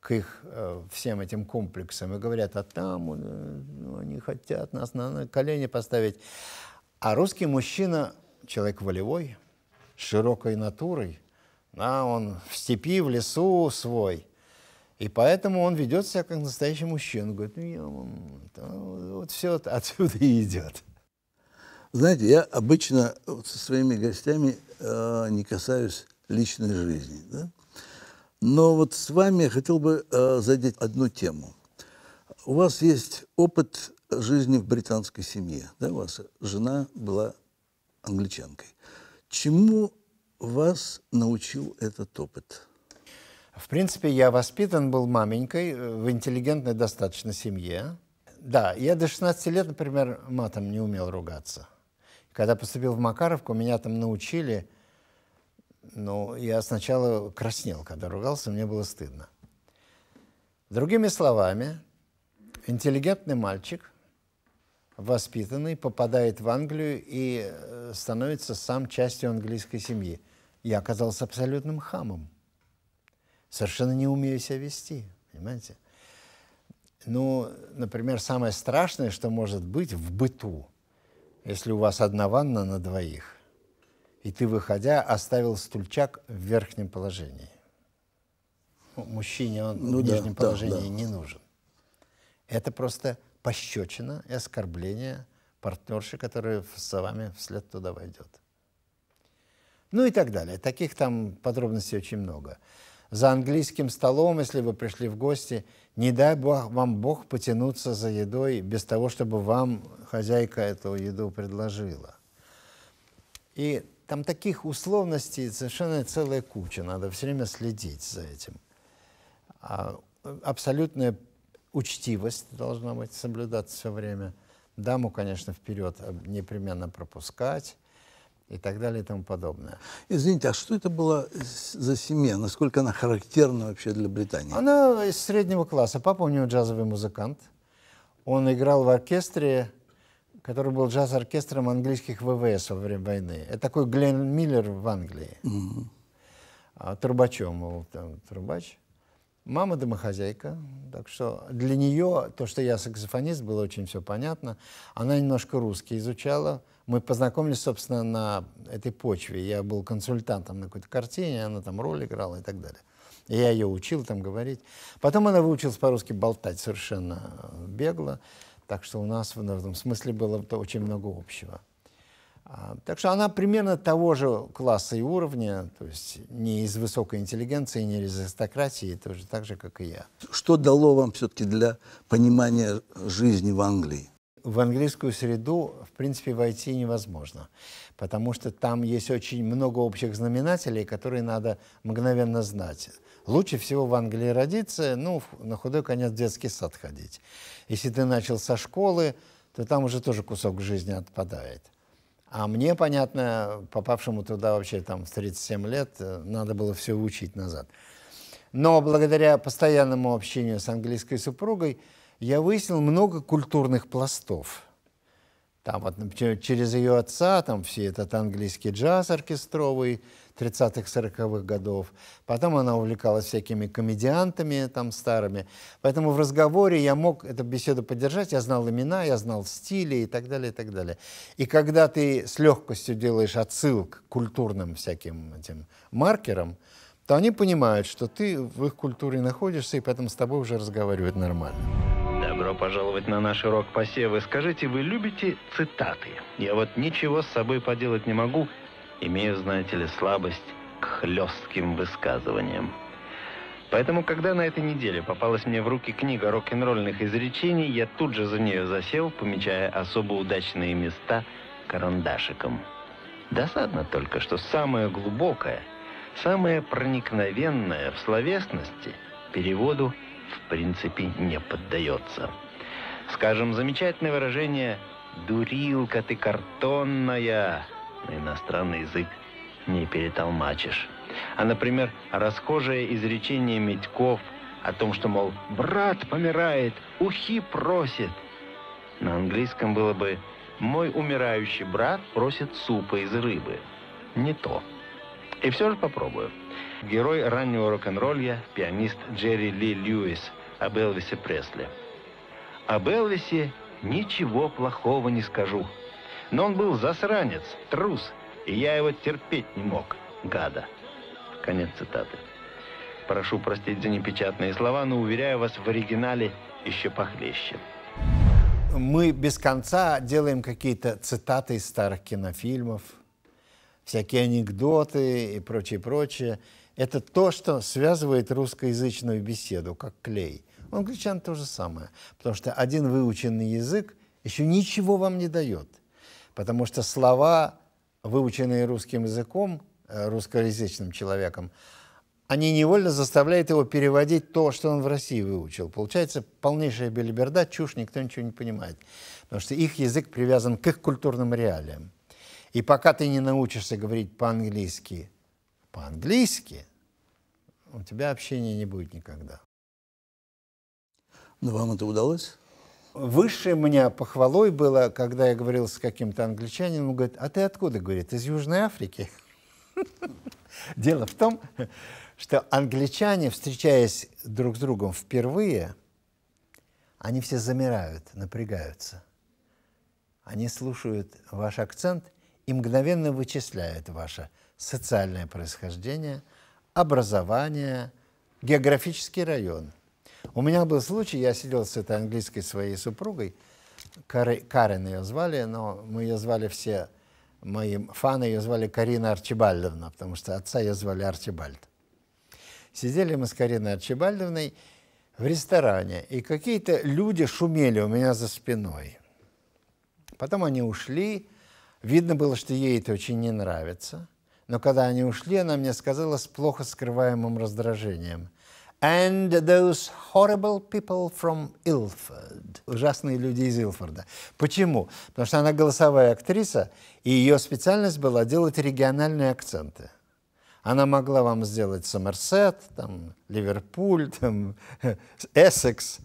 Speaker 2: к их э, всем этим комплексам, и говорят, а там э, ну, они хотят нас на, колени поставить. А русский мужчина, человек волевой, широкой натурой, да, он в степи, в лесу свой – и поэтому он ведет себя как настоящий мужчина. Говорит, ну, вот все отсюда и идет.
Speaker 1: Знаете, я обычно вот со своими гостями э, не касаюсь личной жизни. Да? Но вот с вами я хотел бы э, задеть одну тему. У вас есть опыт жизни в британской семье. Да? У
Speaker 2: вас жена была англичанкой. Чему вас научил этот опыт? В принципе, я воспитан был маменькой э, в интеллигентной достаточно семье. Да, я до 16 лет, например, матом не умел ругаться. Когда поступил в Макаровку, меня там научили, ну, я сначала краснел, когда ругался, мне было стыдно. Другими словами, интеллигентный мальчик, воспитанный, попадает в Англию и э, становится сам частью английской семьи. Я оказался абсолютным хамом совершенно не умею себя вести, понимаете? Ну, например, самое страшное, что может быть в быту, если у вас одна ванна на двоих, и ты, выходя, оставил стульчак в верхнем положении. Ну, мужчине он ну, в да, нижнем да, положении да. не нужен. Это просто пощечина и оскорбление партнерши, которая за вами вслед туда войдет. Ну и так далее. Таких там подробностей очень много за английским столом, если вы пришли в гости, не дай бог, вам Бог потянуться за едой без того, чтобы вам хозяйка эту еду предложила. И там таких условностей совершенно целая куча, надо все время следить за этим. А, абсолютная учтивость должна быть соблюдаться все время. Даму, конечно, вперед а, непременно пропускать и так далее и тому подобное.
Speaker 1: Извините, а что это
Speaker 2: было за семья? Насколько она характерна вообще для Британии? Она из среднего класса. Папа у него джазовый музыкант. Он играл в оркестре, который был джаз-оркестром английских ВВС во время войны. Это такой Глен Миллер в Англии. mm А, трубачом был там, трубач. Мама домохозяйка, так что для нее то, что я саксофонист, было очень все понятно. Она немножко русский изучала. Мы познакомились, собственно, на этой почве. Я был консультантом на какой-то картине, она там роль играла и так далее. И я ее учил там говорить. Потом она выучилась по-русски болтать совершенно э, бегло. Так что у нас в этом ну, смысле было очень много общего. А, так что она примерно того же класса и уровня, то есть не из высокой интеллигенции, не из аристократии, тоже так же, как и я.
Speaker 1: Что дало вам все-таки для понимания жизни в Англии?
Speaker 2: В английскую среду, в принципе, войти невозможно, потому что там есть очень много общих знаменателей, которые надо мгновенно знать. Лучше всего в Англии родиться, ну, на худой конец в детский сад ходить. Если ты начал со школы, то там уже тоже кусок жизни отпадает. А мне, понятно, попавшему туда вообще там в 37 лет, э, надо было все учить назад. Но благодаря постоянному общению с английской супругой я выяснил много культурных пластов. Там вот например, через ее отца там все этот английский джаз оркестровый, 30-40-х годов. Потом она увлекалась всякими комедиантами там старыми. Поэтому в разговоре я мог эту беседу поддержать. Я знал имена, я знал стили и так далее, и так далее. И когда ты с легкостью делаешь отсылок к культурным всяким этим маркерам, то они понимают, что ты в их культуре находишься, и поэтому с тобой уже разговаривают нормально.
Speaker 4: Добро пожаловать на наш урок посевы. Скажите, вы любите цитаты? Я вот ничего с собой поделать не могу, Имею, знаете ли, слабость к хлестким высказываниям. Поэтому, когда на этой неделе попалась мне в руки книга рок-н-ролльных изречений, я тут же за нее засел, помечая особо удачные места карандашиком. Досадно только, что самое глубокое, самое проникновенное в словесности переводу в принципе не поддается. Скажем, замечательное выражение «дурилка ты картонная», на иностранный язык не перетолмачишь. А, например, расхожее изречение Медьков о том, что, мол, брат помирает, ухи просит. На английском было бы «мой умирающий брат просит супа из рыбы». Не то. И все же попробую. Герой раннего рок-н-ролля, пианист Джерри Ли Льюис об Элвисе Пресли. Об Элвисе ничего плохого не скажу – но он был засранец, трус, и я его терпеть не мог, гада. Конец цитаты. Прошу простить за непечатные слова, но уверяю вас, в оригинале еще похлеще.
Speaker 2: Мы без конца делаем какие-то цитаты из старых кинофильмов, всякие анекдоты и прочее, прочее. Это то, что связывает русскоязычную беседу, как клей. У англичан то же самое, потому что один выученный язык еще ничего вам не дает – Потому что слова, выученные русским языком, э, русскоязычным человеком, они невольно заставляют его переводить то, что он в России выучил. Получается полнейшая белиберда, чушь, никто ничего не понимает. Потому что их язык привязан к их культурным реалиям. И пока ты не научишься говорить по-английски, по-английски, у тебя общения не будет никогда. Но ну, вам это удалось? высшей меня похвалой было, когда я говорил с каким-то англичанином, он говорит, а ты откуда? Говорит, из Южной Африки. Дело в том, что англичане, встречаясь друг с другом впервые, они все замирают, напрягаются. Они слушают ваш акцент и мгновенно вычисляют ваше социальное происхождение, образование, географический район – у меня был случай, я сидел с этой английской своей супругой, Карен ее звали, но мы ее звали все, мои фаны ее звали Карина Арчибальдовна, потому что отца ее звали Арчибальд. Сидели мы с Кариной Арчибальдовной в ресторане, и какие-то люди шумели у меня за спиной. Потом они ушли, видно было, что ей это очень не нравится. Но когда они ушли, она мне сказала с плохо скрываемым раздражением – and those horrible people from Ilford. Ужасные люди из Илфорда. Почему? Потому что она голосовая актриса, и ее специальность была делать региональные акценты. Она могла вам сделать Сомерсет, там, Ливерпуль, там, Эссекс.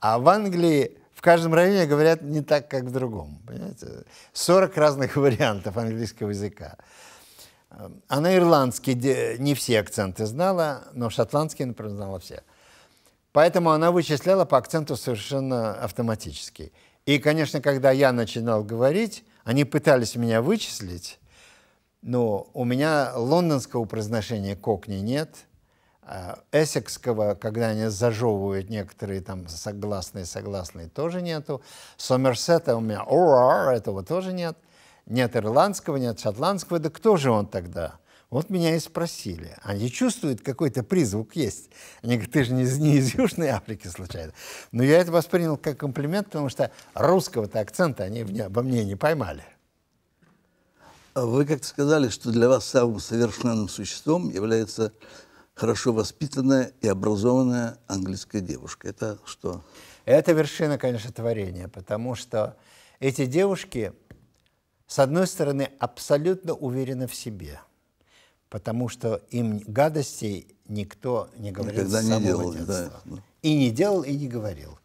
Speaker 2: А в Англии в каждом районе говорят не так, как в другом. Понимаете? 40 разных вариантов английского языка она а ирландский не все акценты знала, но шотландский, например, знала все. Поэтому она вычисляла по акценту совершенно автоматически. И, конечно, когда я начинал говорить, они пытались меня вычислить, но у меня лондонского произношения кокни нет, а эссекского, когда они зажевывают некоторые там согласные, согласные, тоже нету. Сомерсета у меня «орар» этого тоже нет – ни от ирландского, ни от шотландского, да кто же он тогда? Вот меня и спросили. Они чувствуют, какой-то призвук есть. Они говорят, ты же не из, не из Южной Африки, случайно. Но я это воспринял как комплимент, потому что русского-то акцента они мне, обо мне не поймали.
Speaker 1: А вы как-то сказали, что для вас самым совершенным существом является хорошо воспитанная и образованная английская девушка. Это
Speaker 2: что? Это вершина, конечно, творения, потому что эти девушки с одной стороны, абсолютно уверены в себе, потому что им гадостей никто не говорил Никогда с самого не делал, детства. Да. Ну. И не делал, и не говорил.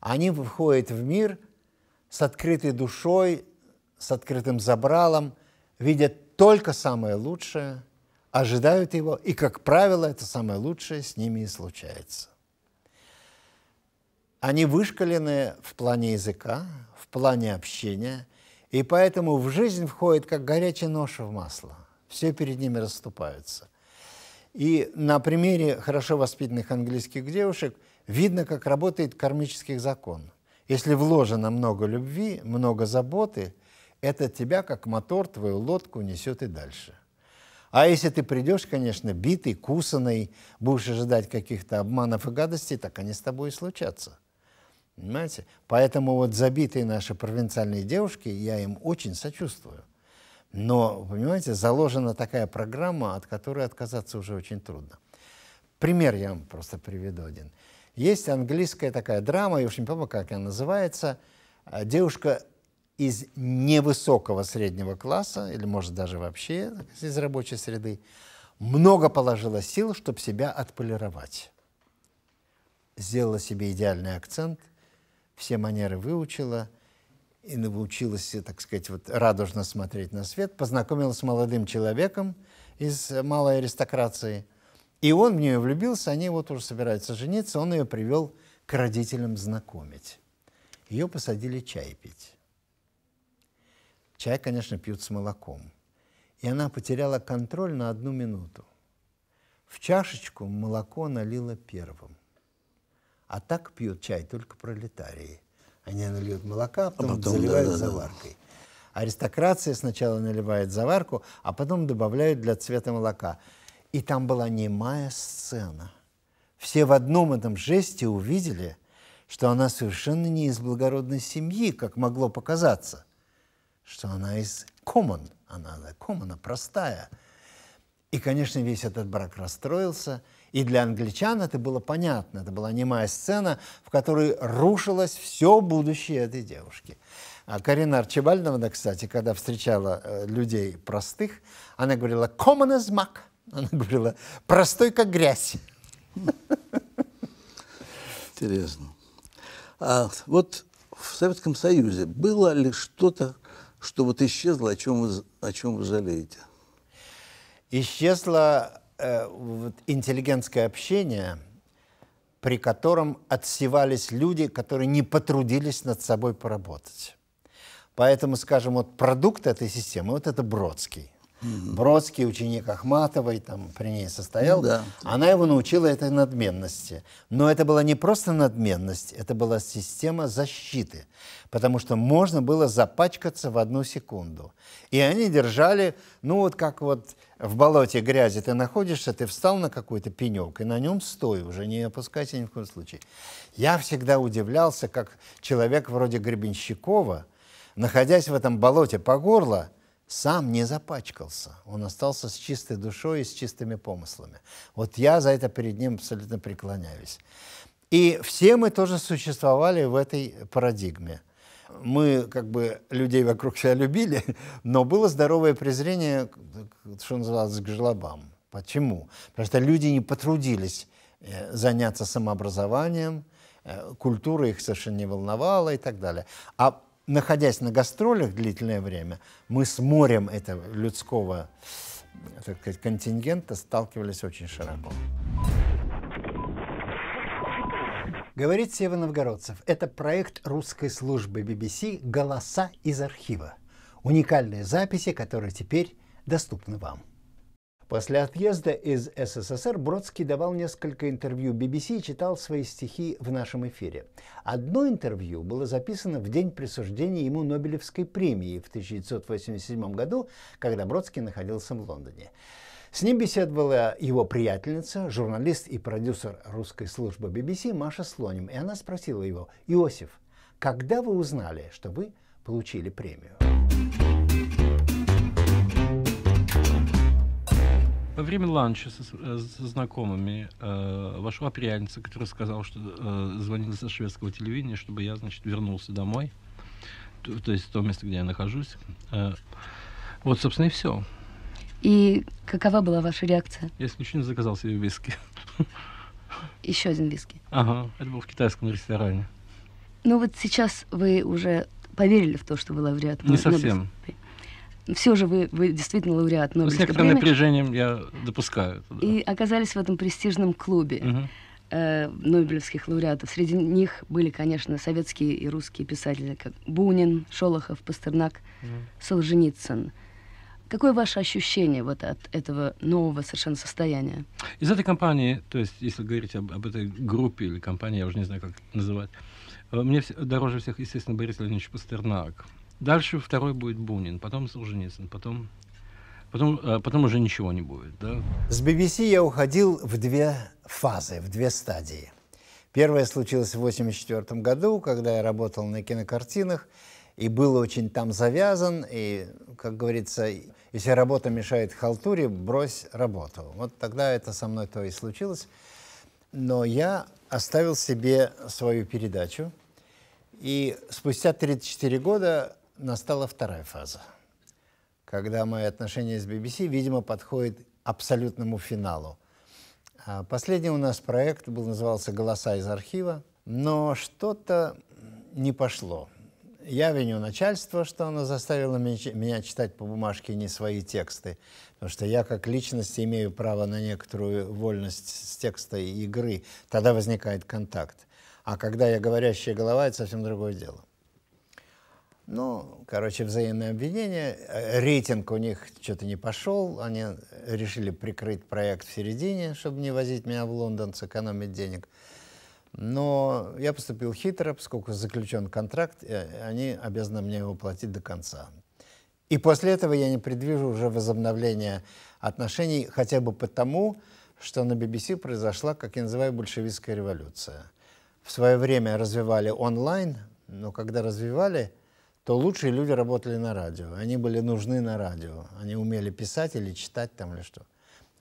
Speaker 2: Они выходят в мир с открытой душой, с открытым забралом, видят только самое лучшее, ожидают его, и, как правило, это самое лучшее с ними и случается. Они вышкалены в плане языка, в плане общения – и поэтому в жизнь входит, как горячий нож в масло. Все перед ними расступаются. И на примере хорошо воспитанных английских девушек видно, как работает кармический закон. Если вложено много любви, много заботы, это тебя, как мотор, твою лодку несет и дальше. А если ты придешь, конечно, битый, кусанный, будешь ожидать каких-то обманов и гадостей, так они с тобой и случатся. Понимаете? Поэтому вот забитые наши провинциальные девушки, я им очень сочувствую. Но, понимаете, заложена такая программа, от которой отказаться уже очень трудно. Пример я вам просто приведу один. Есть английская такая драма, я уж не помню, как она называется. А, девушка из невысокого среднего класса, или, может, даже вообще из рабочей среды, много положила сил, чтобы себя отполировать. Сделала себе идеальный акцент – все манеры выучила и научилась, так сказать, вот радужно смотреть на свет, познакомилась с молодым человеком из малой аристокрации, и он в нее влюбился, они вот уже собираются жениться, он ее привел к родителям знакомить. Ее посадили чай пить. Чай, конечно, пьют с молоком. И она потеряла контроль на одну минуту. В чашечку молоко налила первым. А так пьют чай только пролетарии. Они наливают молока, а потом, а потом заливают да, да, заваркой. Да. Аристокрация сначала наливает заварку, а потом добавляют для цвета молока. И там была немая сцена. Все в одном этом жесте увидели, что она совершенно не из благородной семьи, как могло показаться, что она из common, она common, простая. И, конечно, весь этот брак расстроился – и для англичан это было понятно. Это была немая сцена, в которой рушилось все будущее этой девушки. А Карина Арчибальдовна, кстати, когда встречала э, людей простых, она говорила «common as muck». Она говорила «простой, как грязь».
Speaker 1: Интересно. А вот в Советском Союзе было ли что-то,
Speaker 2: что вот исчезло, о чем вы, о чем вы жалеете? Исчезло. Э, вот, интеллигентское общение, при котором отсевались люди, которые не потрудились над собой поработать. Поэтому, скажем, вот продукт этой системы, вот это Бродский. Угу. Бродский, ученик Ахматовой, там при ней состоял. да. Она его научила этой надменности. Но это была не просто надменность, это была система защиты. Потому что можно было запачкаться в одну секунду. И они держали, ну вот как вот в болоте грязи ты находишься, ты встал на какой-то пенек, и на нем стой уже, не опускайся ни в коем случае. Я всегда удивлялся, как человек вроде Гребенщикова, находясь в этом болоте по горло, сам не запачкался. Он остался с чистой душой и с чистыми помыслами. Вот я за это перед ним абсолютно преклоняюсь. И все мы тоже существовали в этой парадигме. Мы как бы людей вокруг себя любили, но было здоровое презрение, что называлось, к жлобам. Почему? Потому что люди не потрудились э, заняться самообразованием, э, культура их совершенно не волновала и так далее. А находясь на гастролях длительное время, мы с морем этого людского так сказать, контингента сталкивались очень широко. Говорит Сева Новгородцев. Это проект русской службы BBC «Голоса из архива». Уникальные записи, которые теперь доступны вам. После отъезда из СССР Бродский давал несколько интервью BBC и читал свои стихи в нашем эфире. Одно интервью было записано в день присуждения ему Нобелевской премии в 1987 году, когда Бродский находился в Лондоне. С ним беседовала его приятельница, журналист и продюсер русской службы BBC Маша Слоним, и она спросила его, «Иосиф, когда вы узнали, что вы получили премию?»
Speaker 3: Во время ланча
Speaker 1: со, э, со знакомыми э, вошла пряница, которая сказала, что э, звонила со шведского телевидения, чтобы я, значит, вернулся домой. То, то есть то место, где я нахожусь. Э, вот, собственно, и все.
Speaker 4: И какова была ваша реакция?
Speaker 1: Я исключительно заказал себе виски.
Speaker 4: Еще один виски.
Speaker 1: Ага, это был в китайском
Speaker 2: ресторане.
Speaker 4: Ну вот сейчас вы уже поверили в то, что была вероятность. Не совсем. Но все же вы, вы действительно лауреат ну, Нобелевской С некоторым премии.
Speaker 2: напряжением я допускаю.
Speaker 1: Это, да.
Speaker 4: И оказались в этом престижном клубе. Угу э, Нобелевских лауреатов. Среди них были, конечно, советские и русские писатели, как Бунин, Шолохов, Пастернак, mm. Солженицын. Какое ваше ощущение вот от этого нового совершенно состояния?
Speaker 1: Из этой компании, то есть если говорить об, об этой группе или компании, я уже не знаю, как называть, э, мне дороже всех, естественно, Борис Леонидович Пастернак. Дальше второй будет Бунин, потом Солженицын, потом, потом, э, потом уже ничего не будет. Да?
Speaker 2: С BBC я уходил в две фазы, в две стадии. Первое случилось в 1984 году, когда я работал на кинокартинах и был очень там завязан. И, как говорится, если работа мешает халтуре, брось работу. Вот тогда это со мной то и случилось. Но я оставил себе свою передачу. И спустя 34 года настала вторая фаза, когда мои отношения с BBC, видимо, подходят абсолютному финалу. А последний у нас проект был, назывался «Голоса из архива», но что-то не пошло. Я виню начальство, что оно заставило меня читать по бумажке а не свои тексты, потому что я как личность имею право на некоторую вольность с текста и игры, тогда возникает контакт. А когда я говорящая голова, это совсем другое дело. Ну, короче, взаимное обвинение. Э, рейтинг у них что-то не пошел. Они решили прикрыть проект в середине, чтобы не возить меня в Лондон, сэкономить денег. Но я поступил хитро, поскольку заключен контракт, э, они обязаны мне его платить до конца. И после этого я не предвижу уже возобновления отношений, хотя бы потому, что на BBC произошла, как я называю, большевистская революция. В свое время развивали онлайн, но когда развивали – то лучшие люди работали на радио. Они были нужны на радио. Они умели писать или читать там или что.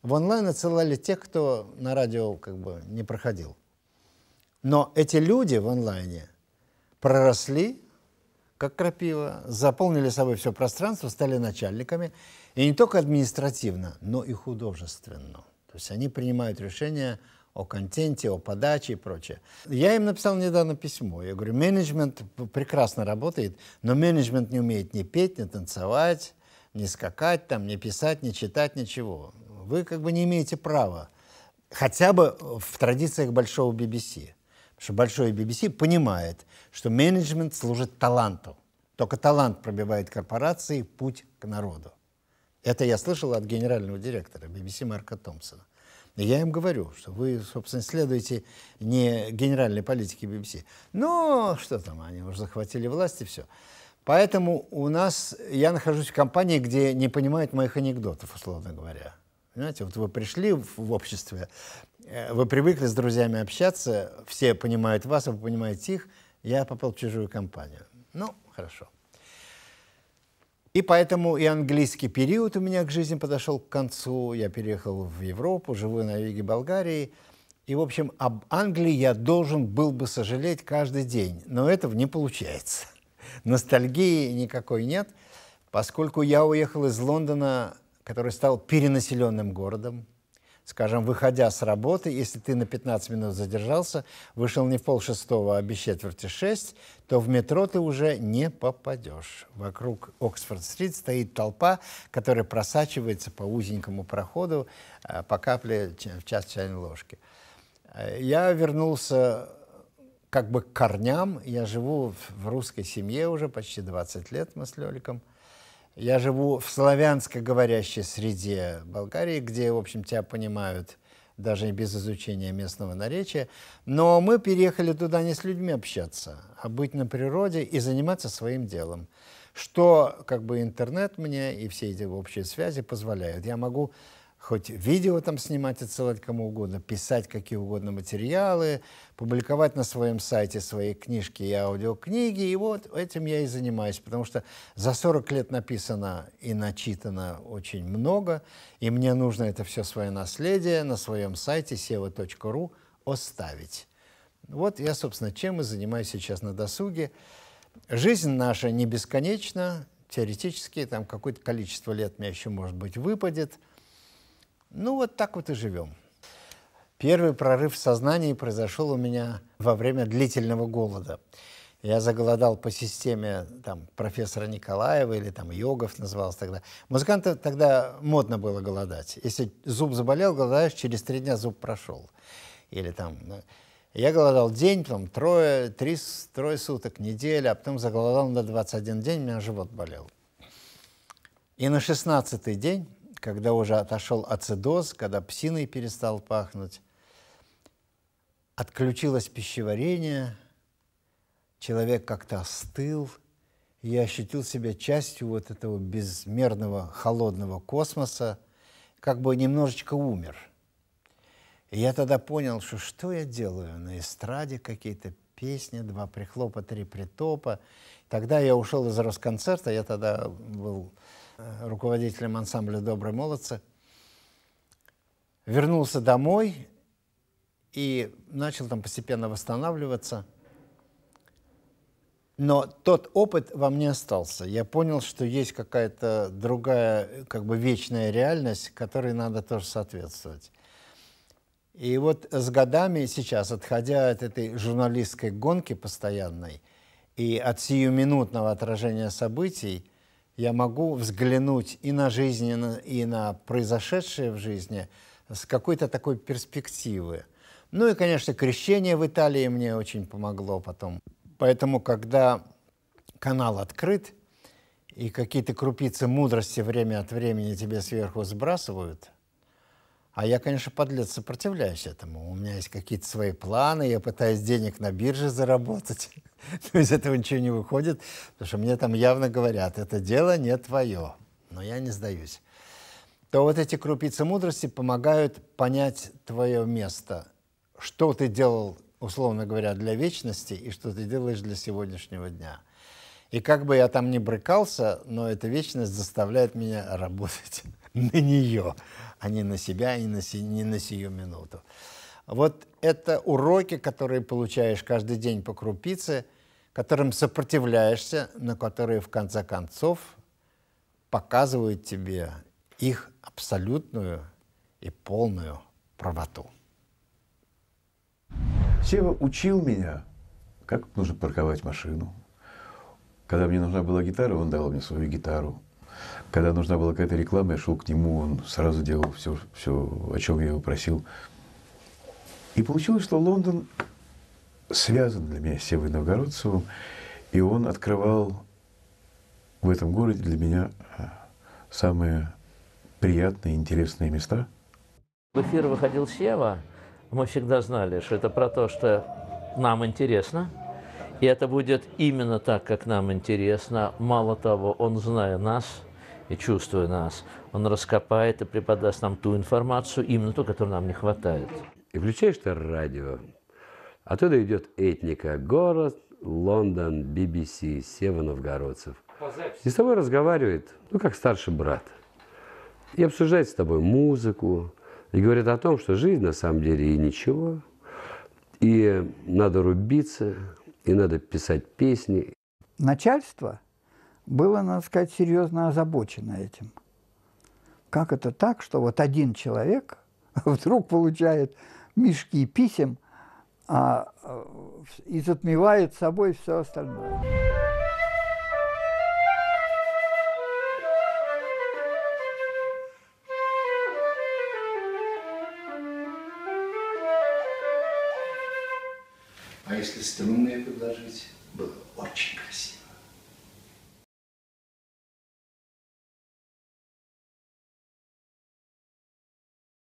Speaker 2: В онлайн отсылали тех, кто на радио как бы не проходил. Но эти люди в онлайне проросли, как крапива, заполнили собой все пространство, стали начальниками. И не только административно, но и художественно. То есть они принимают решения о контенте, о подаче и прочее. Я им написал недавно письмо. Я говорю, менеджмент прекрасно работает, но менеджмент не умеет ни петь, ни танцевать, ни скакать, там, ни писать, ни читать, ничего. Вы как бы не имеете права. Хотя бы э, в традициях большого BBC. Потому что Большой BBC понимает, что менеджмент служит таланту. Только талант пробивает корпорации путь к народу. Это я слышал от генерального директора BBC Марка Томпсона. Я им говорю, что вы, собственно, следуете не генеральной политике BBC. Но что там, они уже захватили власть и все. Поэтому у нас, я нахожусь в компании, где не понимают моих анекдотов, условно говоря. Понимаете, вот вы пришли в обществе, э, вы привыкли с друзьями общаться, все понимают вас, а вы понимаете их. Я попал в чужую компанию. Ну, хорошо. И поэтому и английский период у меня к жизни подошел к концу. Я переехал в Европу, живу на юге Болгарии. И, в общем, об Англии я должен был бы сожалеть каждый день. Но этого не получается. Ностальгии никакой нет, поскольку я уехал из Лондона, который стал перенаселенным городом скажем, выходя с работы, если ты на 15 минут задержался, вышел не в полшестого, а без четверти шесть, то в метро ты уже не попадешь. Вокруг Оксфорд-стрит стоит толпа, которая просачивается по узенькому проходу э, по капле в час чайной ложки. Э, я вернулся э, как бы к корням. Я живу в русской семье уже почти 20 лет, мы с Лёликом – я живу в славянско говорящей среде Болгарии, где, в общем, тебя понимают даже и без изучения местного наречия. Но мы переехали туда не с людьми общаться, а быть на природе и заниматься своим делом. Что как бы интернет мне и все эти общие связи позволяют. Я могу хоть видео там снимать, отсылать кому угодно, писать какие угодно материалы, публиковать на своем сайте свои книжки и аудиокниги. И вот этим я и занимаюсь, потому что за 40 лет написано и начитано очень много, и мне нужно это все свое наследие на своем сайте seva.ru оставить. Вот я, собственно, чем и занимаюсь сейчас на досуге. Жизнь наша не бесконечна, теоретически там какое-то количество лет мне еще, может быть, выпадет – ну, вот так вот и живем. Первый прорыв в сознании произошел у меня во время длительного голода. Я заголодал по системе там, профессора Николаева или там йогов назывался тогда. Музыканты тогда модно было голодать. Если зуб заболел, голодаешь, через три дня зуб прошел. Или там... Э, я голодал день, потом трое, три, трое суток, неделя, а потом заголодал на 21 день, у меня живот болел. И на 16 день когда уже отошел ацидоз, когда псиной перестал пахнуть, отключилось пищеварение, человек как-то остыл, и я ощутил себя частью вот этого безмерного холодного космоса, как бы немножечко умер. И я тогда понял, что что я делаю на эстраде, какие-то песни, два прихлопа, три притопа. Тогда я ушел из Росконцерта, я тогда был Э, руководителем ансамбля «Добрые молодцы», вернулся домой и начал там постепенно восстанавливаться. Но тот опыт во мне остался. Я понял, что есть какая-то другая, как бы вечная реальность, которой надо тоже соответствовать. И вот с годами сейчас, отходя от этой журналистской гонки постоянной и от сиюминутного отражения событий, я могу взглянуть и на жизнь, и на, произошедшее в жизни с какой-то такой перспективы. Ну и, конечно, крещение в Италии мне очень помогло потом. Поэтому, когда канал открыт, и какие-то крупицы мудрости время от времени тебе сверху сбрасывают – а я, конечно, подлец, сопротивляюсь этому. У меня есть какие-то свои планы, я пытаюсь денег на бирже заработать. Но из этого ничего не выходит, потому что мне там явно говорят, это дело не твое. Но я не сдаюсь. То вот эти крупицы мудрости помогают понять твое место. Что ты делал, условно говоря, для вечности и что ты делаешь для сегодняшнего дня. И как бы я там ни брыкался, но эта вечность заставляет меня работать. на нее, а не на себя, не на, си, не на сию минуту. Вот это уроки, которые получаешь каждый день по крупице, которым сопротивляешься, но которые в конце концов показывают тебе их абсолютную и полную правоту. Сева учил меня,
Speaker 1: как нужно парковать машину. Когда мне нужна была гитара, он дал мне свою гитару когда нужна была какая-то реклама, я шел к нему, он сразу делал все, все о чем я его просил. И получилось, что Лондон связан для меня с Севой Новгородцевым, и он открывал в этом городе для меня а, самые приятные, интересные места. В эфир выходил Сева, мы всегда знали, что это про то, что нам интересно, и это будет именно так, как нам интересно. Мало того, он, зная нас, и чувствуя нас, он раскопает и преподаст нам ту информацию, именно ту, которой нам не хватает. И включаешь ты радио, оттуда идет этника, город, Лондон, BBC, Сева Новгородцев. И с тобой разговаривает, ну, как старший брат. И обсуждает с тобой музыку, и говорит о том, что жизнь на самом деле и ничего, и надо рубиться, и надо писать песни.
Speaker 2: Начальство – было, надо сказать, серьезно озабочено этим. Как это так, что вот один человек вдруг получает мешки писем а, э, и затмевает собой все остальное? А если струнные предложить, было очень красиво.